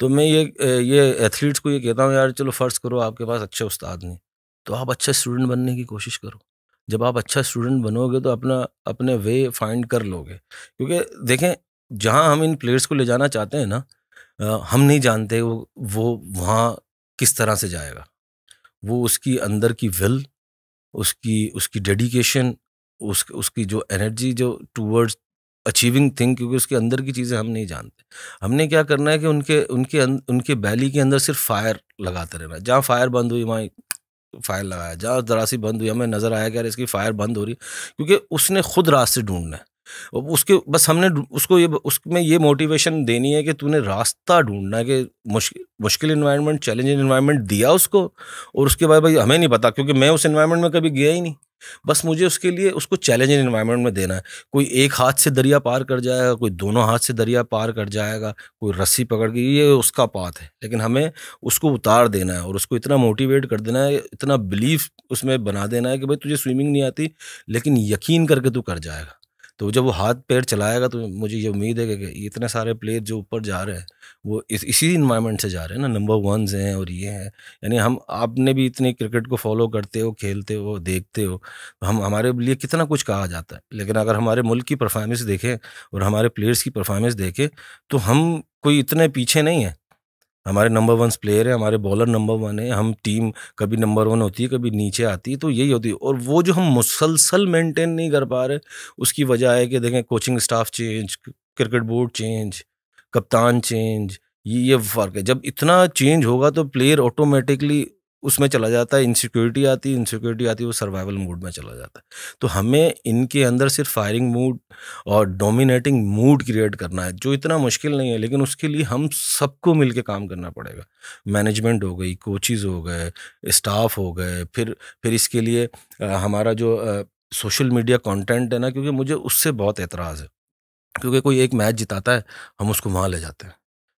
S3: तो मैं ये ये एथलीट्स को ये कहता हूँ यार चलो फ़र्ज़ करो आपके पास अच्छे उस्ताद नहीं तो आप अच्छा स्टूडेंट बनने की कोशिश करो जब आप अच्छा स्टूडेंट बनोगे तो अपना अपने वे फाइंड कर लोगे क्योंकि देखें जहाँ हम इन प्लेयर्स को ले जाना चाहते हैं ना हम नहीं जानते वो वो वहाँ किस तरह से जाएगा वो उसकी अंदर की विल उसकी उसकी डेडिकेशन उस उसकी जो एनर्जी जो टूवर्ड्स अचीविंग थिंग क्योंकि उसके अंदर की चीज़ें हम नहीं जानते हमने क्या करना है कि उनके उनके अं, उनके बैली के अंदर सिर्फ फायर लगाते रहना जहाँ फायर बंद हुई वहाँ फायर लगाया जहाँ दरासी बंद हुई हमें नज़र आया कि यार इसकी फायर बंद हो रही क्योंकि उसने खुद रास्ते ढूंढना है उसके बस हमने उसको ये उसमें ये मोटिवेशन देनी है कि तूने रास्ता ढूंढना है कि मुश्किल मुश्किल इन्वायरमेंट चैलेंजिंग इन्वायरमेंट दिया उसको और उसके बाद भाई हमें नहीं पता क्योंकि मैं उस इन्वायरमेंट में कभी गया ही नहीं बस मुझे उसके लिए उसको चैलेंजिंग इन्वायरमेंट में देना है कोई एक हाथ से दरिया पार कर जाएगा कोई दोनों हाथ से दरिया पार कर जाएगा कोई रस्सी पकड़ के ये उसका पाथ है लेकिन हमें उसको उतार देना है और उसको इतना मोटिवेट कर देना है इतना बिलीफ उसमें बना देना है कि भाई तुझे स्विमिंग नहीं आती लेकिन यकीन करके तू कर जाएगा तो जब वो हाथ पैर चलाएगा तो मुझे ये उम्मीद है कि इतने सारे प्लेयर जो ऊपर जा रहे हैं वो इस इसी इन्वायरमेंट से जा रहे हैं ना नंबर वंस हैं और ये हैं यानी हम आपने भी इतनी क्रिकेट को फॉलो करते हो खेलते हो देखते हो तो हम हमारे लिए कितना कुछ कहा जाता है लेकिन अगर हमारे मुल्क की परफॉर्मेंस देखें और हमारे प्लेयर्स की परफॉर्मेंस देखें तो हम कोई इतने पीछे नहीं हैं हमारे नंबर वन प्लेयर है हमारे बॉलर नंबर वन है हम टीम कभी नंबर वन होती है कभी नीचे आती है तो यही होती है और वो जो हम मुसलसल मेंटेन नहीं कर पा रहे उसकी वजह है कि देखें coaching staff change cricket board change कप्तान चेंज ये ये फ़र्क है जब इतना चेंज होगा तो प्लेयर ऑटोमेटिकली उसमें चला जाता है इनसिक्योरिटी आती है इनसिक्योरिटी आती है वो सर्वाइवल मूड में चला जाता है तो हमें इनके अंदर सिर्फ फायरिंग मूड और डोमिनेटिंग मूड क्रिएट करना है जो इतना मुश्किल नहीं है लेकिन उसके लिए हम सबको मिल काम करना पड़ेगा मैनेजमेंट हो गई कोचिज़ हो गए स्टाफ हो गए फिर फिर इसके लिए आ, हमारा जो सोशल मीडिया कंटेंट है ना क्योंकि मुझे उससे बहुत एतराज़ है क्योंकि कोई एक मैच जिताता है हम उसको वहाँ ले जाते हैं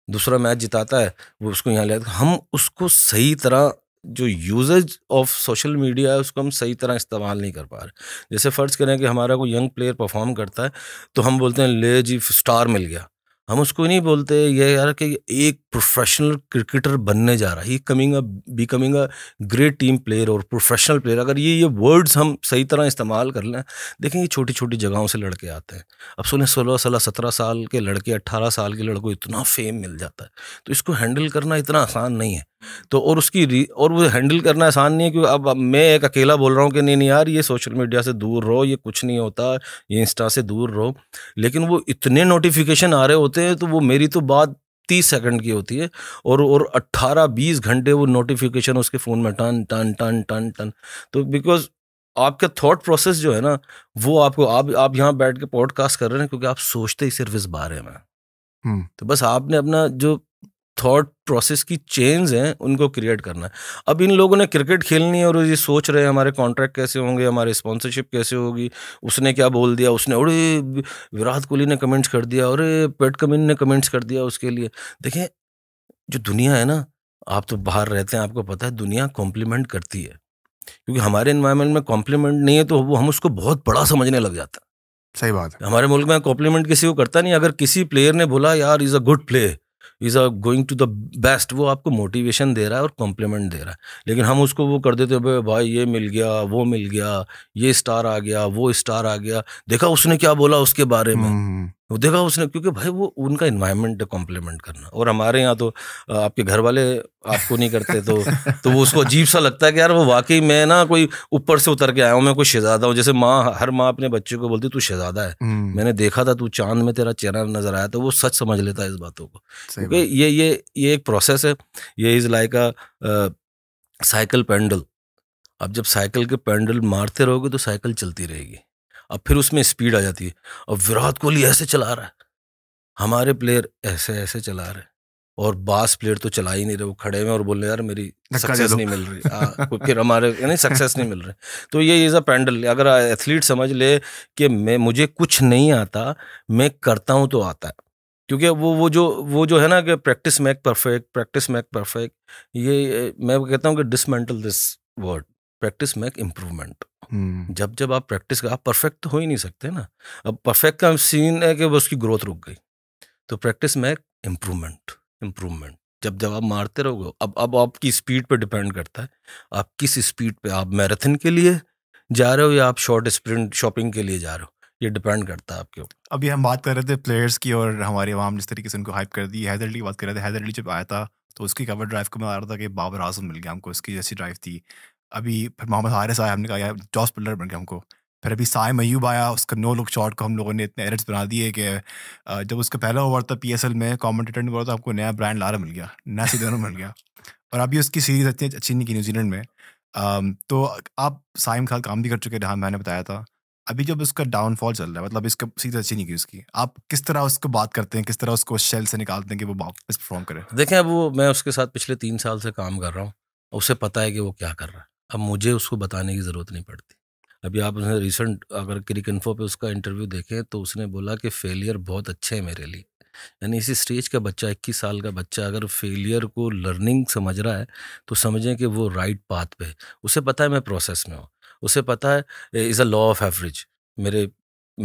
S3: दूसरा मैच जिताता है वो उसको यहाँ ले जाते हम उसको सही तरह जो यूजेज ऑफ सोशल मीडिया है उसको हम सही तरह इस्तेमाल नहीं कर पा रहे जैसे फ़र्ज़ करें कि हमारा कोई यंग प्लेयर परफॉर्म करता है तो हम बोलते हैं ले जी स्टार मिल गया हम उसको नहीं बोलते ये यार कि एक प्रोफेशनल क्रिकेटर बनने जा रहा है he coming a becoming a great team player और प्रोफेशनल प्लेयर अगर ये ये वर्ड्स हम सही तरह इस्तेमाल कर लें देखें ये छोटी छोटी जगहों से लड़के आते हैं अब सुने सोलह सोलह सत्रह साल के लड़के अट्ठारह साल के लड़कों इतना फेम मिल जाता है तो इसको हैंडल करना इतना आसान नहीं है तो और उसकी और वो हैंडल करना आसान नहीं है क्योंकि अब मैं एक अकेला बोल रहा हूँ कि नहीं नहीं यार ये सोशल मीडिया से दूर रहो ये कुछ नहीं होता ये इंस्टा से दूर रहो लेकिन वो इतने नोटिफिकेशन आ रहे होते करते हैं तो वो मेरी तो बात तीस सेकंड की होती है और और अट्ठारह बीस घंटे वो नोटिफिकेशन उसके फ़ोन में टन टन टन टन टन तो बिकॉज आपका थॉट प्रोसेस जो है ना वो आपको आप आप यहाँ बैठ के पॉडकास्ट कर रहे हैं क्योंकि आप सोचते ही सिर्फ इस बारे में हम्म। तो बस आपने अपना जो थॉट प्रोसेस की चेंज हैं उनको क्रिएट करना है अब इन लोगों ने क्रिकेट खेलनी है और ये सोच रहे हैं हमारे कॉन्ट्रैक्ट कैसे होंगे हमारे स्पॉन्सरशिप कैसे होगी उसने क्या बोल दिया उसने अरे विराट कोहली ने कमेंट्स कर दिया अरे पेट कमिन ने कमेंट्स कर दिया उसके लिए देखें जो दुनिया है ना आप तो बाहर रहते हैं आपको पता है दुनिया कॉम्प्लीमेंट करती है क्योंकि हमारे इन्वायरमेंट में कॉम्प्लीमेंट नहीं है तो वो हम उसको बहुत बड़ा समझने लग जाता है सही बात है हमारे मुल्क में कॉम्प्लीमेंट किसी को करता नहीं अगर किसी प्लेयर ने बोला यार is a good player is are going to the best वो आपको मोटिवेशन दे रहा है और कॉम्प्लीमेंट दे रहा है लेकिन हम उसको वो कर देते हैं भाई ये मिल गया वो मिल गया ये स्टार आ गया वो स्टार आ गया देखा उसने क्या बोला उसके बारे में हम्म, हम्म। वो देखा उसने क्योंकि भाई वो उनका इन्वायरमेंट है कॉम्प्लीमेंट करना और हमारे यहाँ तो आपके घर वाले आपको नहीं करते तो तो वो उसको अजीब सा लगता है कि यार वो वाकई मैं ना कोई ऊपर से उतर के आया हूँ मैं कोई शहजादा हूँ जैसे माँ हर माँ अपने बच्चे को बोलती तू शहजादा है हम्म। मैंने देखा था तू चांद में तेरा चेहरा नजर आया तो वो सच समझ लेता है इस बातों को क्योंकि ये ये ये एक प्रोसेस है ये is like a cycle pedal अब जब साइकिल के पेंडल मारते रहोगे तो साइकिल चलती रहेगी अब फिर उसमें स्पीड आ जाती है अब विराट कोहली ऐसे चला रहा है हमारे प्लेयर ऐसे ऐसे चला रहे और बास प्लेयर तो चला ही नहीं रहे वो खड़े में और बोले यार मेरी सक्सेस नहीं मिल रही आ, हाँ, फिर हमारे यानी सक्सेस नहीं मिल रहे तो ये इज़ अ पैंडल अगर एथलीट समझ ले कि मैं मुझे कुछ नहीं आता मैं करता हूँ तो आता है क्योंकि वो वो जो वो जो है ना कि practice make perfect practice make perfect ये मैं कहता हूँ कि dismantle this word practice make improvement हम्म। जब जब आप प्रैक्टिस कर आप परफेक्ट तो हो ही नहीं सकते ना अब परफेक्ट का सीन है कि उसकी ग्रोथ रुक गई तो प्रैक्टिस में इम्प्रूवमेंट इम्प्रूवमेंट जब जब आप मारते रहोगे अब अब आपकी स्पीड पे डिपेंड करता है आप किस स्पीड पे आप मैराथन के लिए जा रहे हो या आप शॉर्ट स्प्रिंट शॉपिंग के लिए जा रहे हो ये डिपेंड करता है
S2: आपके ऊपर अभी हम बात कर रहे थे प्लेयर्स की और हमारे वहाँ जिस तरीके से उनको हाइप कर दी हैदर अली की बात कर रहे थे हैदर अली जब आया था तो उसकी कवर ड्राइव को मैं आ रहा था कि बाबर आजम मिल गया हमको उसकी जैसी ड्राइव थी अभी फिर मोहम्मद हारिस आया हमने कहा यार जॉस बिल्डर बन गया हमको फिर अभी साय मयूब आया उसका नो लुक शॉट को हम लोगों ने इतने एडिट्स बना दिए कि जब उसका पहला ओवर था पी में कॉमेंटेटर ने बोला था आपको नया ब्रांड लारा मिल गया नया सीधन मिल गया और अभी उसकी सीरीज अच्छी अच्छी नहीं की न्यूजीलैंड में तो आप साइम खाल काम भी कर चुके जहाँ मैंने बताया था अभी जब उसका डाउनफॉल चल रहा है मतलब इसका सीरीज अच्छी नहीं की उसकी आप किस तरह उसको बात करते हैं किस तरह उसको शेल से निकालते हैं कि वो वापस परफॉर्म करें
S3: देखें अब वो मैं उसके साथ पिछले तीन साल से काम कर रहा हूँ उसे पता है कि वो क्या कर रहा है अब मुझे उसको बताने की ज़रूरत नहीं पड़ती अभी आप उसने रिसेंट अगर क्रिक इन्फो पे उसका इंटरव्यू देखें तो उसने बोला कि फेलियर बहुत अच्छे हैं मेरे लिए यानी इसी स्टेज का बच्चा इक्कीस साल का बच्चा अगर फेलियर को लर्निंग समझ रहा है तो समझें कि वो राइट पाथ पे है उसे पता है मैं प्रोसेस में हूँ उसे पता है is a law of average मेरे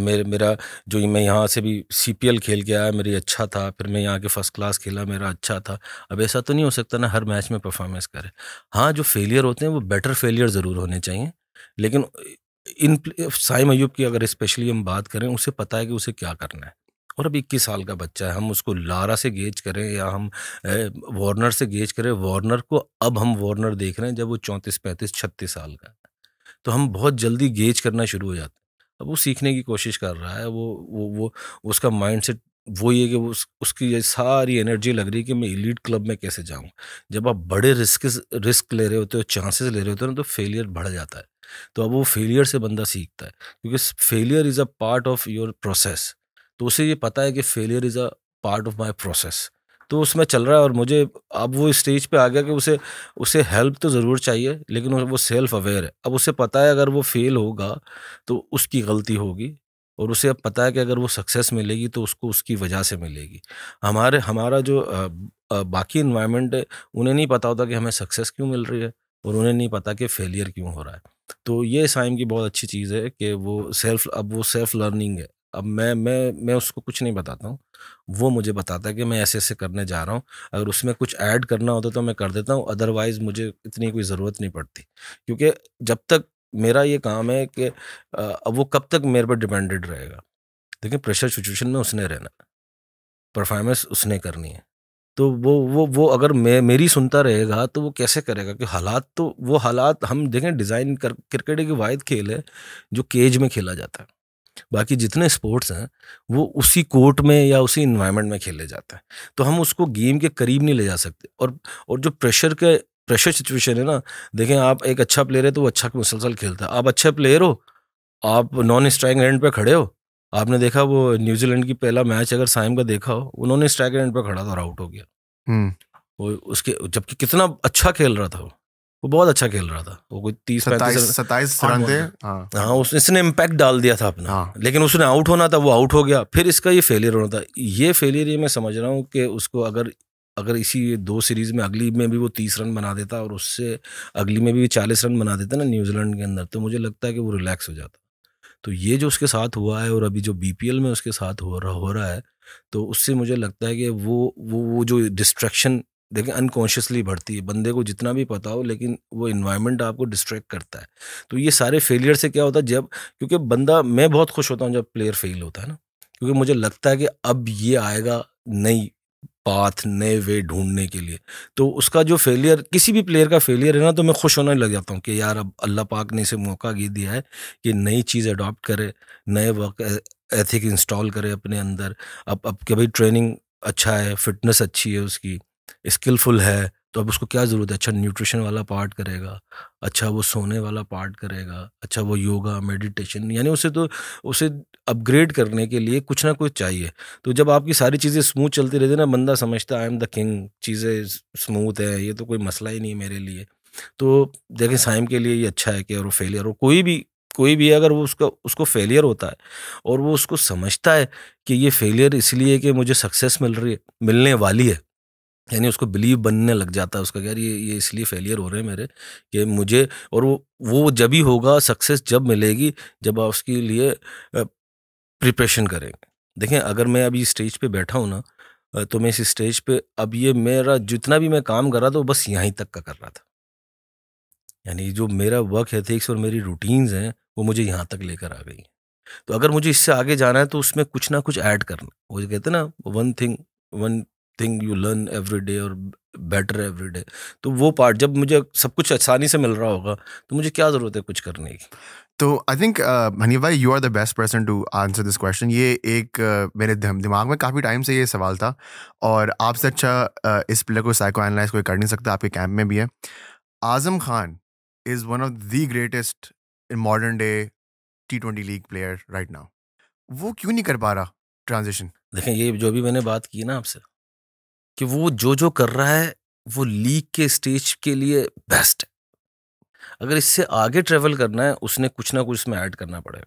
S3: मेरे मेरा जो मैं यहाँ से भी सी खेल के आया मेरी अच्छा था फिर मैं यहाँ के फर्स्ट क्लास खेला मेरा अच्छा था अब ऐसा तो नहीं हो सकता ना हर मैच में परफॉर्मेंस करे हाँ जो फेलियर होते हैं वो बेटर फेलियर ज़रूर होने चाहिए लेकिन इन साइम अयूब की अगर स्पेशली हम बात करें उसे पता है कि उसे क्या करना है और अब इक्कीस साल का बच्चा है हम उसको लारा से गेज करें या हम वार्नर से गेज करें वार्नर को अब हम वार्नर देख रहे हैं जब वो चौंतीस पैंतीस छत्तीस साल का है तो हम बहुत जल्दी गेज करना शुरू हो जाते हैं अब वो सीखने की कोशिश कर रहा है वो वो वो उसका माइंड सेट वो ये कि उस, उसकी सारी एनर्जी लग रही है कि मैं इलीट क्लब में कैसे जाऊँ जब आप बड़े रिस्क रिस्क ले रहे होते हो चांसेस ले रहे होते हो ना तो फेलियर बढ़ जाता है तो अब वो फेलियर से बंदा सीखता है क्योंकि failure is a part of your process तो उसे ये पता है कि failure is a part of my process तो उसमें चल रहा है और मुझे अब वो स्टेज पे आ गया कि उसे उसे हेल्प तो ज़रूर चाहिए लेकिन वो सेल्फ अवेयर है अब उसे पता है अगर वो फेल होगा तो उसकी गलती होगी और उसे अब पता है कि अगर वो सक्सेस मिलेगी तो उसको उसकी वजह से मिलेगी हमारे हमारा जो आ, आ, बाकी इन्वायरमेंट है उन्हें नहीं पता होता कि हमें सक्सेस क्यों मिल रही है और उन्हें नहीं पता कि फेलियर क्यों हो रहा है तो ये साइम की बहुत अच्छी चीज़ है कि वो सेल्फ अब वो सेल्फ लर्निंग है अब मैं मैं मैं उसको कुछ नहीं बताता हूँ वो मुझे बताता है कि मैं ऐसे ऐसे करने जा रहा हूँ अगर उसमें कुछ ऐड करना होता तो मैं कर देता हूँ अदरवाइज़ मुझे इतनी कोई ज़रूरत नहीं पड़ती क्योंकि जब तक मेरा ये काम है कि अब वो कब तक मेरे पर डिपेंडेड रहेगा देखिए प्रेशर सिचुएशन में उसने रहना परफॉर्मेंस उसने करनी है तो वो वो वो अगर मैं मेरी सुनता रहेगा तो वो कैसे करेगा कि हालात तो वो हालात हम देखें डिज़ाइन कर क्रिकेट एक वाद खेल है जो केज में खेला जाता है बाकी जितने स्पोर्ट्स हैं वो उसी कोर्ट में या उसी इन्वायरमेंट में खेले जाते हैं तो हम उसको गेम के करीब नहीं ले जा सकते और और जो प्रेशर के प्रेशर सिचुएशन है ना देखें आप एक अच्छा प्लेयर है तो वो अच्छा मुसलसल खेलता है आप अच्छे प्लेयर हो आप नॉन स्ट्राइक एंड पे खड़े हो आपने देखा वो न्यूजीलैंड की पहला मैच अगर साइम का देखा हो उन्होंने स्ट्राइक एंड पे खड़ा था और आउट हो गया हम्म। वो उसके जबकि कितना अच्छा खेल रहा था वो वो बहुत अच्छा खेल रहा था वो कोई तीस सत्ताईस रन थे हाँ, हाँ उस, इसने इम्पैक्ट डाल दिया था अपना हाँ। लेकिन उसने आउट होना था वो आउट हो गया फिर इसका ये फेलियर होना था ये फेलियर ये मैं समझ रहा हूँ कि उसको अगर अगर इसी दो सीरीज में अगली में भी वो तीस रन बना देता और उससे अगली में भी चालीस रन बना देता ना न्यूजीलैंड के अंदर तो मुझे लगता है कि वो रिलैक्स हो जाता तो ये जो उसके साथ हुआ है और अभी जो बी में उसके साथ हो रहा हो रहा है तो उससे मुझे लगता है कि वो वो वो जो डिस्ट्रैक्शन देखिए अनकॉन्शियसली बढ़ती है बंदे को जितना भी पता हो लेकिन वो इन्वायरमेंट आपको डिस्ट्रैक्ट करता है तो ये सारे फेलियर से क्या होता है जब क्योंकि बंदा मैं बहुत खुश होता हूँ जब प्लेयर फेल होता है ना क्योंकि मुझे लगता है कि अब ये आएगा नई पाथ नए वे ढूंढने के लिए तो उसका जो फेलियर किसी भी प्लेयर का फेलियर है ना तो मैं खुश होने लग जाता हूँ कि यार अब अल्लाह पाक ने इसे मौका ये दिया है कि नई चीज़ अडॉप्ट करे नए वर्क एथिक इंस्टॉल करे अपने अंदर अब अब कि भाई ट्रेनिंग अच्छा है फिटनेस अच्छी है उसकी स्किलफुल है तो अब उसको क्या ज़रूरत है अच्छा न्यूट्रिशन वाला पार्ट करेगा अच्छा वो सोने वाला पार्ट करेगा अच्छा वो योगा मेडिटेशन यानी उसे तो उसे अपग्रेड करने के लिए कुछ ना कुछ चाहिए तो जब आपकी सारी चीज़ें स्मूथ चलती रहती ना बंदा समझता आई एम द किंग चीज़ें स्मूथ है ये तो कोई मसला ही नहीं है मेरे लिए तो देखें हाँ। साइम के लिए ये अच्छा है कि और वो फेलियर हो कोई भी कोई भी अगर वो उसका उसको फेलियर होता है और वो उसको समझता है कि ये फेलियर इसलिए कि मुझे सक्सेस मिल रही है मिलने वाली है यानी उसको बिलीव बनने लग जाता है उसका यार ये ये इसलिए फेलियर हो रहे हैं मेरे कि मुझे और वो वो जब ही होगा सक्सेस जब मिलेगी जब आप उसके लिए प्रिपरेशन करेंगे देखें अगर मैं अभी स्टेज पे बैठा हूँ ना तो मैं इस स्टेज पे अब ये मेरा जितना भी मैं काम कर रहा था वो बस यहीं तक का कर रहा था यानी जो मेरा वर्क एथिक्स और मेरी रूटीन्स हैं वो मुझे यहाँ तक लेकर आ गई तो अगर मुझे इससे आगे जाना है तो उसमें कुछ ना कुछ ऐड करना वो कहते हैं ना one thing one thing you learn every day और बेटर एवरी डे तो वो पार्ट जब मुझे सब कुछ आसानी से मिल रहा होगा तो मुझे क्या ज़रूरत है कुछ करने की
S1: तो आई थिंक हनी भाई you are the best person to answer this question ये एक uh, मेरे दिमाग में काफ़ी टाइम से ये सवाल था और आपसे अच्छा uh, इस प्लेयर को साइको एनालाइज कोई कर नहीं सकता आपके कैंप में भी है Azam Khan is one of the greatest in modern day T twenty league player right now वो क्यों नहीं कर पा रहा ट्रांजेक्शन देखें ये जो भी मैंने बात की ना आपसे कि वो जो जो कर
S3: रहा है वो लीग के स्टेज के लिए बेस्ट है अगर इससे आगे ट्रेवल करना है उसने कुछ ना कुछ इसमें ऐड करना पड़ेगा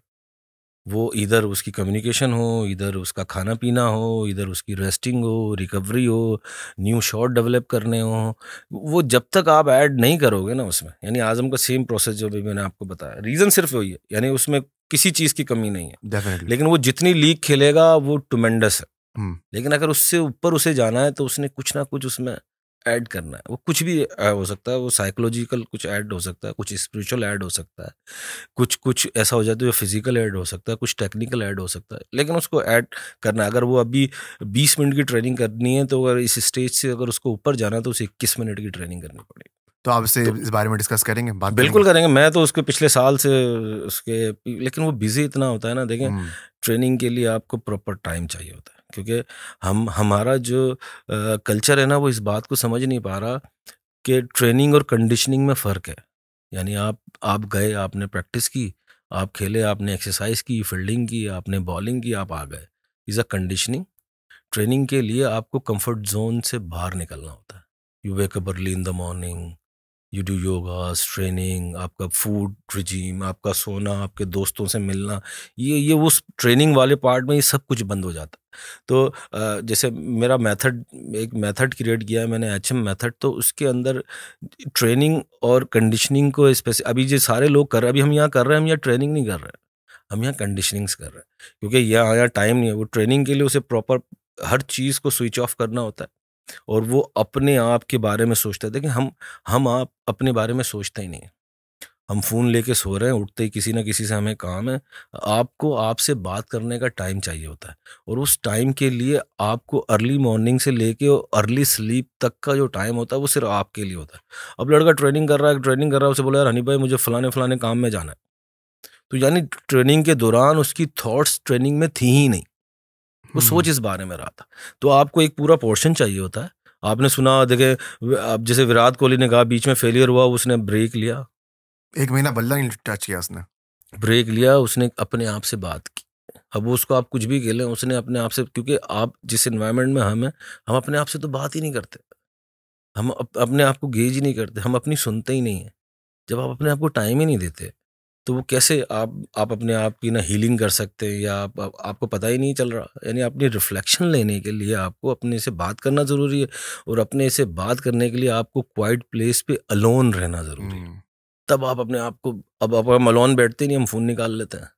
S3: वो इधर उसकी कम्युनिकेशन हो इधर उसका खाना पीना हो इधर उसकी रेस्टिंग हो रिकवरी हो न्यू शॉट डेवलप करने हो वो जब तक आप ऐड नहीं करोगे ना उसमें यानी आजम का सेम प्रोसेस जो भी मैंने आपको बताया रीज़न सिर्फ वही है यानी उसमें किसी चीज़ की कमी नहीं है Definitely. लेकिन वो जितनी लीग खेलेगा वो टुमेंडस है हम्म। लेकिन अगर उससे ऊपर उसे जाना है तो उसने कुछ ना कुछ उसमें ऐड करना है वो कुछ भी हो सकता है वो साइकोलॉजिकल कुछ ऐड हो सकता है कुछ स्पिरिचुअल ऐड हो सकता है कुछ कुछ ऐसा हो जाता तो है जो फिजिकल ऐड हो सकता है कुछ टेक्निकल ऐड हो सकता है लेकिन उसको ऐड करना है अगर वो अभी बीस मिनट की ट्रेनिंग करनी है तो अगर इस स्टेज से अगर उसको ऊपर जाना है तो उसे इक्कीस मिनट की ट्रेनिंग करनी पड़ेगी तो आप इसे तो, इस बारे में डिस्कस करेंगे बात बिल्कुल करेंगे मैं तो उसके पिछले साल से उसके लेकिन वो बिजी इतना होता है ना देखें ट्रेनिंग हम्म। के लिए आपको प्रॉपर टाइम चाहिए होता है क्योंकि हम हमारा जो कल्चर है ना वो इस बात को समझ नहीं पा रहा कि ट्रेनिंग और कंडीशनिंग में फ़र्क है यानी आप आप गए आपने प्रैक्टिस की आप खेले आपने एक्सरसाइज की फील्डिंग की आपने बॉलिंग की आप आ गए इज़ अ कंडीशनिंग ट्रेनिंग के लिए आपको कंफर्ट जोन से बाहर निकलना होता है you wake up early in the morning you do yogas training आपका फूड रिजीम आपका सोना आपके दोस्तों से मिलना ये ये उस ट्रेनिंग वाले पार्ट में ये सब कुछ बंद हो जाता तो जैसे मेरा मेथड एक मेथड क्रिएट किया है मैंने एच एम मैथड तो उसके अंदर ट्रेनिंग और कंडीशनिंग को स्पेसि अभी जो सारे लोग कर रहे हैं अभी हम यहाँ कर रहे हैं हम यहाँ ट्रेनिंग नहीं कर रहे हैं हम यहाँ कंडीशनिंग्स कर रहे हैं क्योंकि यहाँ यहाँ टाइम नहीं है वो ट्रेनिंग के लिए उसे प्रॉपर हर चीज़ को स्विच ऑफ करना होता है और वो अपने आप के बारे में सोचते थे कि हम हम आप अपने बारे में सोचते ही नहीं हम फ़ोन लेके सो रहे हैं उठते ही किसी ना किसी से हमें काम है आपको आपसे बात करने का टाइम चाहिए होता है और उस टाइम के लिए आपको अर्ली मॉर्निंग से लेके अर्ली स्लीप तक का जो टाइम होता है वो सिर्फ आपके लिए होता है अब लड़का ट्रेनिंग कर रहा है ट्रेनिंग कर रहा है उसे बोला यार हनी भाई मुझे फलाने फलाने काम में जाना है तो यानी ट्रेनिंग के दौरान उसकी थाट्स ट्रेनिंग में थी ही नहीं वो सोच हम्म। इस बारे में रहा था तो आपको एक पूरा पोर्शन चाहिए होता है आपने सुना देखे अब जैसे विराट कोहली ने कहा बीच में फेलियर हुआ उसने ब्रेक लिया
S1: एक महीना बल्ला नहीं टच किया उसने
S3: ब्रेक लिया उसने अपने आप से बात की अब उसको आप कुछ भी खेलें उसने अपने आप से क्योंकि आप जिस इन्वायरमेंट में हम हैं हम अपने आप से तो बात ही नहीं करते हम अप, अपने आप को गेज ही नहीं करते हम अपनी सुनते ही नहीं हैं जब आप अपने आप को टाइम ही नहीं देते तो वो कैसे आप आप अपने आप की ना हीलिंग कर सकते हैं या आप, आप, आपको पता ही नहीं चल रहा यानी अपनी रिफ्लेक्शन लेने के लिए आपको अपने से बात करना ज़रूरी है और अपने से बात करने के लिए आपको क्वाइट प्लेस पे अलोन रहना ज़रूरी है हम्म। तब आप अपने आप को अब आप हम अलोन बैठते नहीं हम फ़ोन निकाल लेते हैं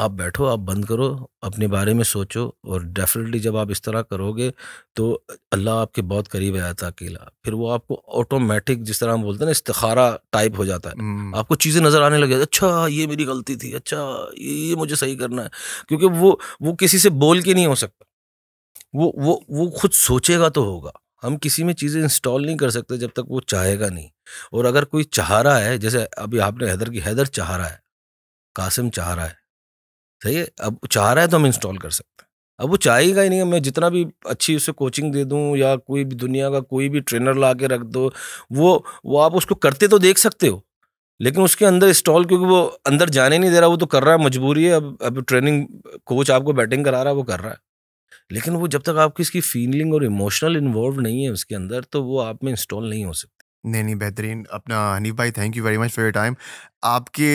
S3: आप बैठो आप बंद करो अपने बारे में सोचो और डेफिनेटली जब आप इस तरह करोगे तो अल्लाह आपके बहुत करीब आया था अकेला फिर वो आपको ऑटोमेटिक जिस तरह हम बोलते हैं ना इस्तारा टाइप हो जाता है हम्म। आपको चीज़ें नज़र आने लगे अच्छा ये मेरी गलती थी अच्छा ये मुझे सही करना है क्योंकि वो वो किसी से बोल के नहीं हो सकता वो वो वो खुद सोचेगा तो होगा हम किसी में चीज़ें इंस्टॉल नहीं कर सकते जब तक वो चाहेगा नहीं और अगर कोई चाह रहा है जैसे अभी आपने हैदर की हैदर चाह रहा है कासिम चाह रहा है सही है अब चाह रहा है तो हम इंस्टॉल कर सकते हैं अब वो चाहेगा ही नहीं मैं जितना भी अच्छी उसे कोचिंग दे दूँ या कोई भी दुनिया का कोई भी ट्रेनर ला के रख दो वो वो आप उसको करते तो देख सकते हो लेकिन उसके अंदर इंस्टॉल क्योंकि वो अंदर जाने नहीं दे रहा वो तो कर रहा है मजबूरी है अब अब ट्रेनिंग कोच आपको बैटिंग करा रहा है वो कर रहा है लेकिन वो जब तक आपकी इसकी फीलिंग और इमोशनल इन्वॉल्व नहीं है उसके अंदर
S1: तो वो आप में इंस्टॉल नहीं हो सकती नहीं नहीं बेहतरीन अपना हनीफ भाई thank you very much for your time आपके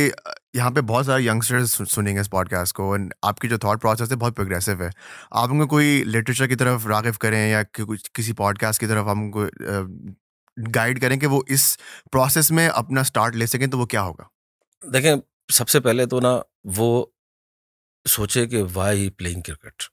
S1: यहाँ पे बहुत सारे यंगस्टर्स सुनेंगे इस पॉडकास्ट को एंड आपकी जो थॉट प्रोसेस है बहुत प्रोग्रेसिव है आप उनको कोई लिटरेचर की तरफ रागिब करें या कुछ किसी पॉडकास्ट की तरफ हम उनको गाइड करें कि वो इस प्रोसेस में अपना स्टार्ट ले सकें तो वो क्या होगा देखें सबसे पहले तो ना वो सोचे कि वाई ही प्लेइंग
S3: क्रिकेट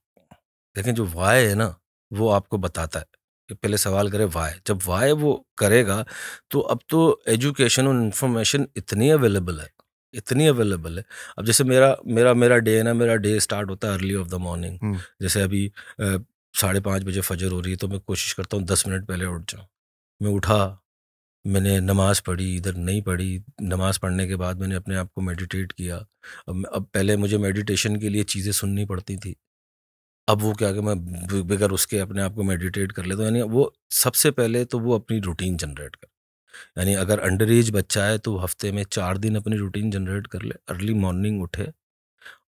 S3: देखें जो वाई है ना वो आपको बताता है कि पहले सवाल करे वाई जब वाई वो करेगा तो अब तो एजुकेशन और इन्फॉर्मेशन इतनी अवेलेबल है इतनी अवेलेबल है अब जैसे मेरा मेरा मेरा डे ना मेरा डे स्टार्ट होता है अर्ली ऑफ द मॉर्निंग जैसे अभी साढ़े पाँच बजे फजर हो रही है तो मैं कोशिश करता हूँ दस मिनट पहले उठ जाऊँ मैं उठा मैंने नमाज़ पढ़ी इधर नहीं पढ़ी नमाज़ पढ़ने के बाद मैंने अपने आप को मेडिटेट किया अब अब पहले मुझे मेडिटेशन के लिए चीज़ें सुननी पड़ती थी अब वो क्या कि मैं बगैर उसके अपने आप को मेडिटेट कर लेता हूँ यानी वो सबसे पहले तो वो अपनी रूटीन जनरेट कर यानी अगर अंडर एज बच्चा है तो हफ्ते में चार दिन अपनी रूटीन जनरेट कर ले अर्ली मॉर्निंग उठे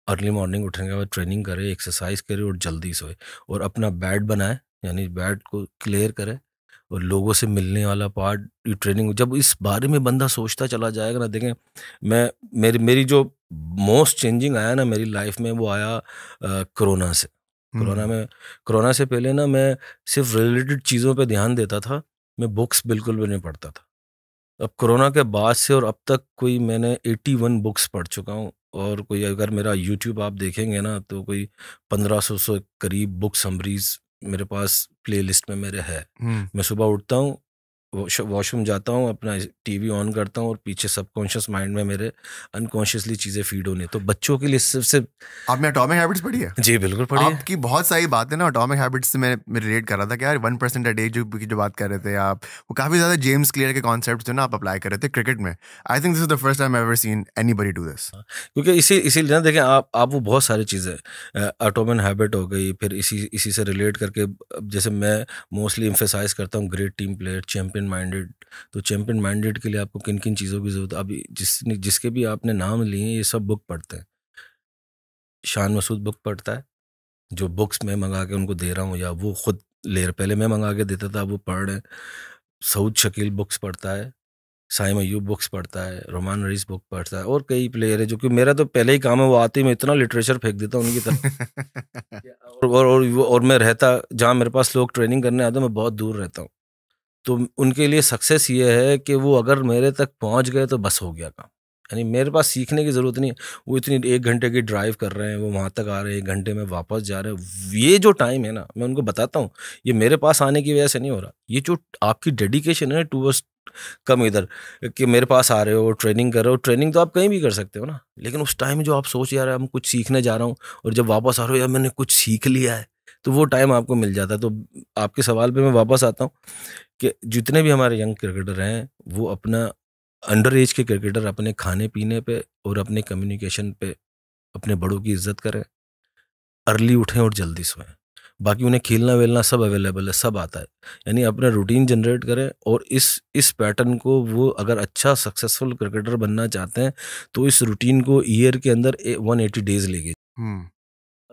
S3: अर्ली मॉर्निंग उठने के बाद ट्रेनिंग करे एक्सरसाइज करे और जल्दी सोए और अपना बैड बनाए यानी बैड को क्लियर करे और लोगों से मिलने वाला पार्ट ट्रेनिंग जब इस बारे में बंदा सोचता चला जाएगा ना देखें मैं मेरी मेरी जो मोस्ट चेंजिंग आया ना मेरी लाइफ में वो आया कोरोना से कोरोना हम्म। में कोरोना से पहले ना मैं सिर्फ रिलेटेड चीज़ों पे ध्यान देता था मैं बुक्स बिल्कुल भी नहीं पढ़ता था अब कोरोना के बाद से और अब तक कोई मैंने 81 बुक्स पढ़ चुका हूँ और कोई अगर मेरा यूट्यूब आप देखेंगे ना तो कोई पंद्रह सौ करीब बुक समरीज मेरे पास प्लेलिस्ट में मेरे है हम्म। मैं सुबह उठता हूँ वॉशरूम जाता हूँ अपना टीवी ऑन करता हूँ और पीछे सबकॉन्शियस माइंड में मेरे
S1: अनकॉन्शियसली चीज़ें फीड होने तो बच्चों के लिए सिर्फ से आपने अटोमिक हैबिट्स पढ़ी है जी बिल्कुल पढ़ी आपकी बहुत सारी बातें ना अटोमिक हैबिट्स से मैं रिलेट कर रहा था कि यार वन परसेंट अडे जो की जो बात कर रहे थे आप वो काफ़ी ज़्यादा जेम्स क्लियर के कॉन्सेप्ट जो ना आप अप्लाई कर रहे थे क्रिकेट में I think this is the first time ever seen anybody do this क्योंकि इसी इसीलिए ना देखें आप आप वो बहुत सारी चीज़ें अटोमन
S3: हैबिट हो गई फिर इसी इसी से रिलेट करके जैसे मैं मोस्टली इम्फेसाइज करता हूँ great team player champion champion minded तो चैम्पियन माइंडेड के लिए आपको किन किन चीज़ों की ज़रूरत अभी जिस जिसके भी आपने नाम लिए ये सब बुक पढ़ते हैं शान मसूद बुक पढ़ता है जो बुक्स मैं मंगा के उनको दे रहा हूँ या वो खुद ले पहले मैं मंगा के देता था वो पढ़ रहे सऊद शकील बुक्स पढ़ता है साइम अयूब बुक्स पढ़ता है रोमान रईस बुक पढ़ता है और कई प्लेयर है जो कि मेरा तो पहले ही काम है वो आते ही मैं इतना लिटरेचर फेंक देता हूँ उनकी तरफ और और और, और, मैं रहता जहाँ मेरे पास लोग ट्रेनिंग करने आते हैं मैं बहुत दूर रहता हूँ तो उनके लिए सक्सेस ये है कि वो अगर मेरे तक पहुंच गए तो बस हो गया काम यानी मेरे पास सीखने की ज़रूरत नहीं है वो इतनी एक घंटे की ड्राइव कर रहे हैं वो वहाँ तक आ रहे हैं एक घंटे में वापस जा रहे हैं ये जो टाइम है ना मैं उनको बताता हूँ ये मेरे पास आने की वजह से नहीं हो रहा ये जो आपकी डेडिकेशन है टूवर्स कम इधर कि मेरे पास आ रहे हो ट्रेनिंग कर रहे हो ट्रेनिंग तो आप कहीं भी कर सकते हो ना लेकिन उस टाइम जो आप सोच जा रहे हैं हम कुछ सीखने जा रहा हूँ और जब वापस आ रहे हो या मैंने कुछ सीख लिया है तो वो टाइम आपको मिल जाता है तो आपके सवाल पे मैं वापस आता हूँ कि जितने भी हमारे यंग क्रिकेटर हैं वो अपना अंडर एज के क्रिकेटर अपने खाने पीने पे और अपने कम्युनिकेशन पे अपने बड़ों की इज्जत करें अर्ली उठें और जल्दी सोएं बाकी उन्हें खेलना वेलना सब अवेलेबल है सब आता है यानी अपना रूटीन जनरेट करें और इस इस पैटर्न को वो अगर अच्छा सक्सेसफुल क्रिकेटर बनना चाहते हैं तो इस रूटीन को ईयर के अंदर वन एटी डेज लेके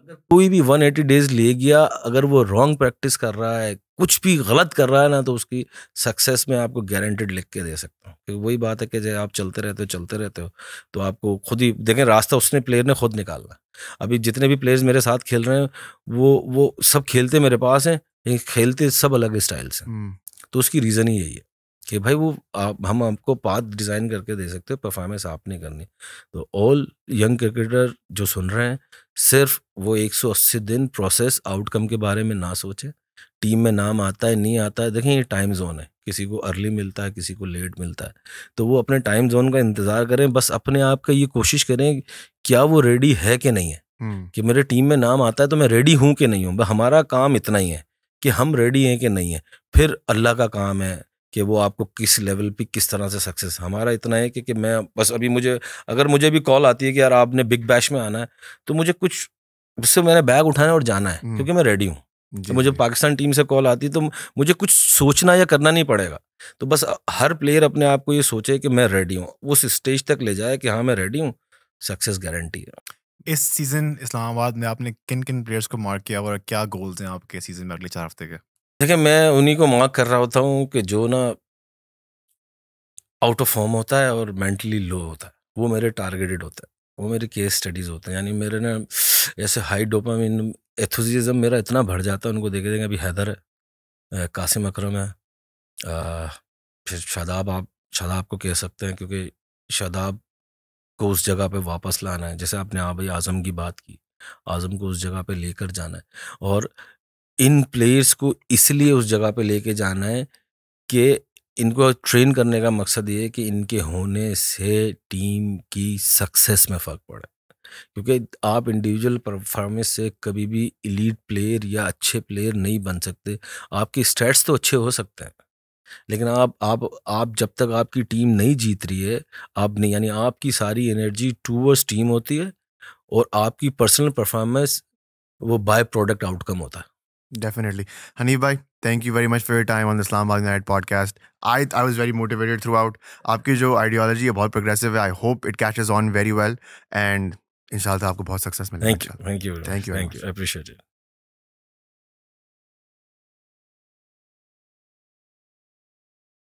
S3: अगर कोई भी 180 डेज ले गया अगर वो रॉन्ग प्रैक्टिस कर रहा है कुछ भी गलत कर रहा है ना तो उसकी सक्सेस में आपको गारंटेड लिख के दे सकता हूँ क्योंकि वही बात है कि जब आप चलते रहते हो चलते रहते हो तो आपको खुद ही देखें रास्ता उसने प्लेयर ने खुद निकालना अभी जितने भी प्लेयर्स मेरे साथ खेल रहे हैं वो वो सब खेलते मेरे पास हैं लेकिन खेलते सब अलग स्टाइल से हम्म। तो उसकी रीज़न ही यही है कि भाई वो आप हम आपको पाथ डिज़ाइन करके दे सकते हैं परफॉर्मेंस आपने करनी तो ऑल यंग क्रिकेटर जो सुन रहे हैं सिर्फ वो 180 दिन प्रोसेस आउटकम के बारे में ना सोचें टीम में नाम आता है नहीं आता है देखें ये टाइम जोन है किसी को अर्ली मिलता है किसी को लेट मिलता है तो वो अपने टाइम जोन का इंतज़ार करें बस अपने आप का ये कोशिश करें क्या वो रेडी है कि नहीं है हम्म। कि मेरे टीम में नाम आता है तो मैं रेडी हूँ कि नहीं हूँ हमारा काम इतना ही है कि हम रेडी हैं कि नहीं है फिर अल्लाह का काम है कि वो आपको किस लेवल पे किस तरह से सक्सेस हमारा इतना है कि, कि मैं बस अभी मुझे अगर मुझे भी कॉल आती है कि यार आपने बिग बैश में आना है तो मुझे कुछ उससे मैंने बैग उठाना है और जाना है हम्म। क्योंकि मैं रेडी हूँ तो मुझे पाकिस्तान टीम से कॉल आती है तो मुझे कुछ सोचना या करना नहीं पड़ेगा तो बस हर प्लेयर अपने आप को ये सोचे कि मैं रेडी हूँ उस स्टेज तक ले जाए कि हाँ मैं रेडी हूँ सक्सेस गारंटी
S2: है इस सीजन इस्लामाबाद में आपने किन किन प्लेयर्स को मार्क किया और क्या गोल्स हैं आपके सीजन में अगले चार हफ्ते के
S3: देखिए मैं उन्हीं को मांग कर रहा होता हूँ कि जो ना आउट ऑफ फॉर्म होता है और मेंटली लो होता है वो मेरे टारगेटेड होता है वो मेरे केस स्टडीज़ होते हैं यानी मेरे ना ऐसे हाई डोपामिन एथोजिज्म मेरा इतना बढ़ जाता है उनको देखे देंगे अभी हैदर है कासिम अकरम है आ, फिर शादाब आप शादाब को कह सकते हैं क्योंकि शादाब को उस जगह पे वापस लाना है जैसे आपने आब आज़म की बात की आज़म को उस जगह पे लेकर जाना है और इन प्लेयर्स को इसलिए उस जगह पे लेके जाना है कि इनको ट्रेन करने का मकसद ये है कि इनके होने से टीम की सक्सेस में फ़र्क पड़े क्योंकि आप इंडिविजुअल परफॉर्मेंस से कभी भी इलीट प्लेयर या अच्छे प्लेयर नहीं बन सकते आपके स्टैट्स तो अच्छे हो सकते हैं लेकिन आप आप आप जब तक आपकी टीम नहीं जीत रही है आप नहीं यानी आपकी
S1: सारी एनर्जी टूवर्स टीम होती है और आपकी पर्सनल परफॉर्मेंस वो बाय प्रोडक्ट आउटकम होता है Definitely. Hanif bhai, thank you very much for your time on the Islamabad Night podcast. I I was very motivated throughout. Your ideology about progressive I hope it catches on very well and इंशाल्लाह आपको बहुत success Thank you. Thank you. Thank you. Thank you. I appreciate it.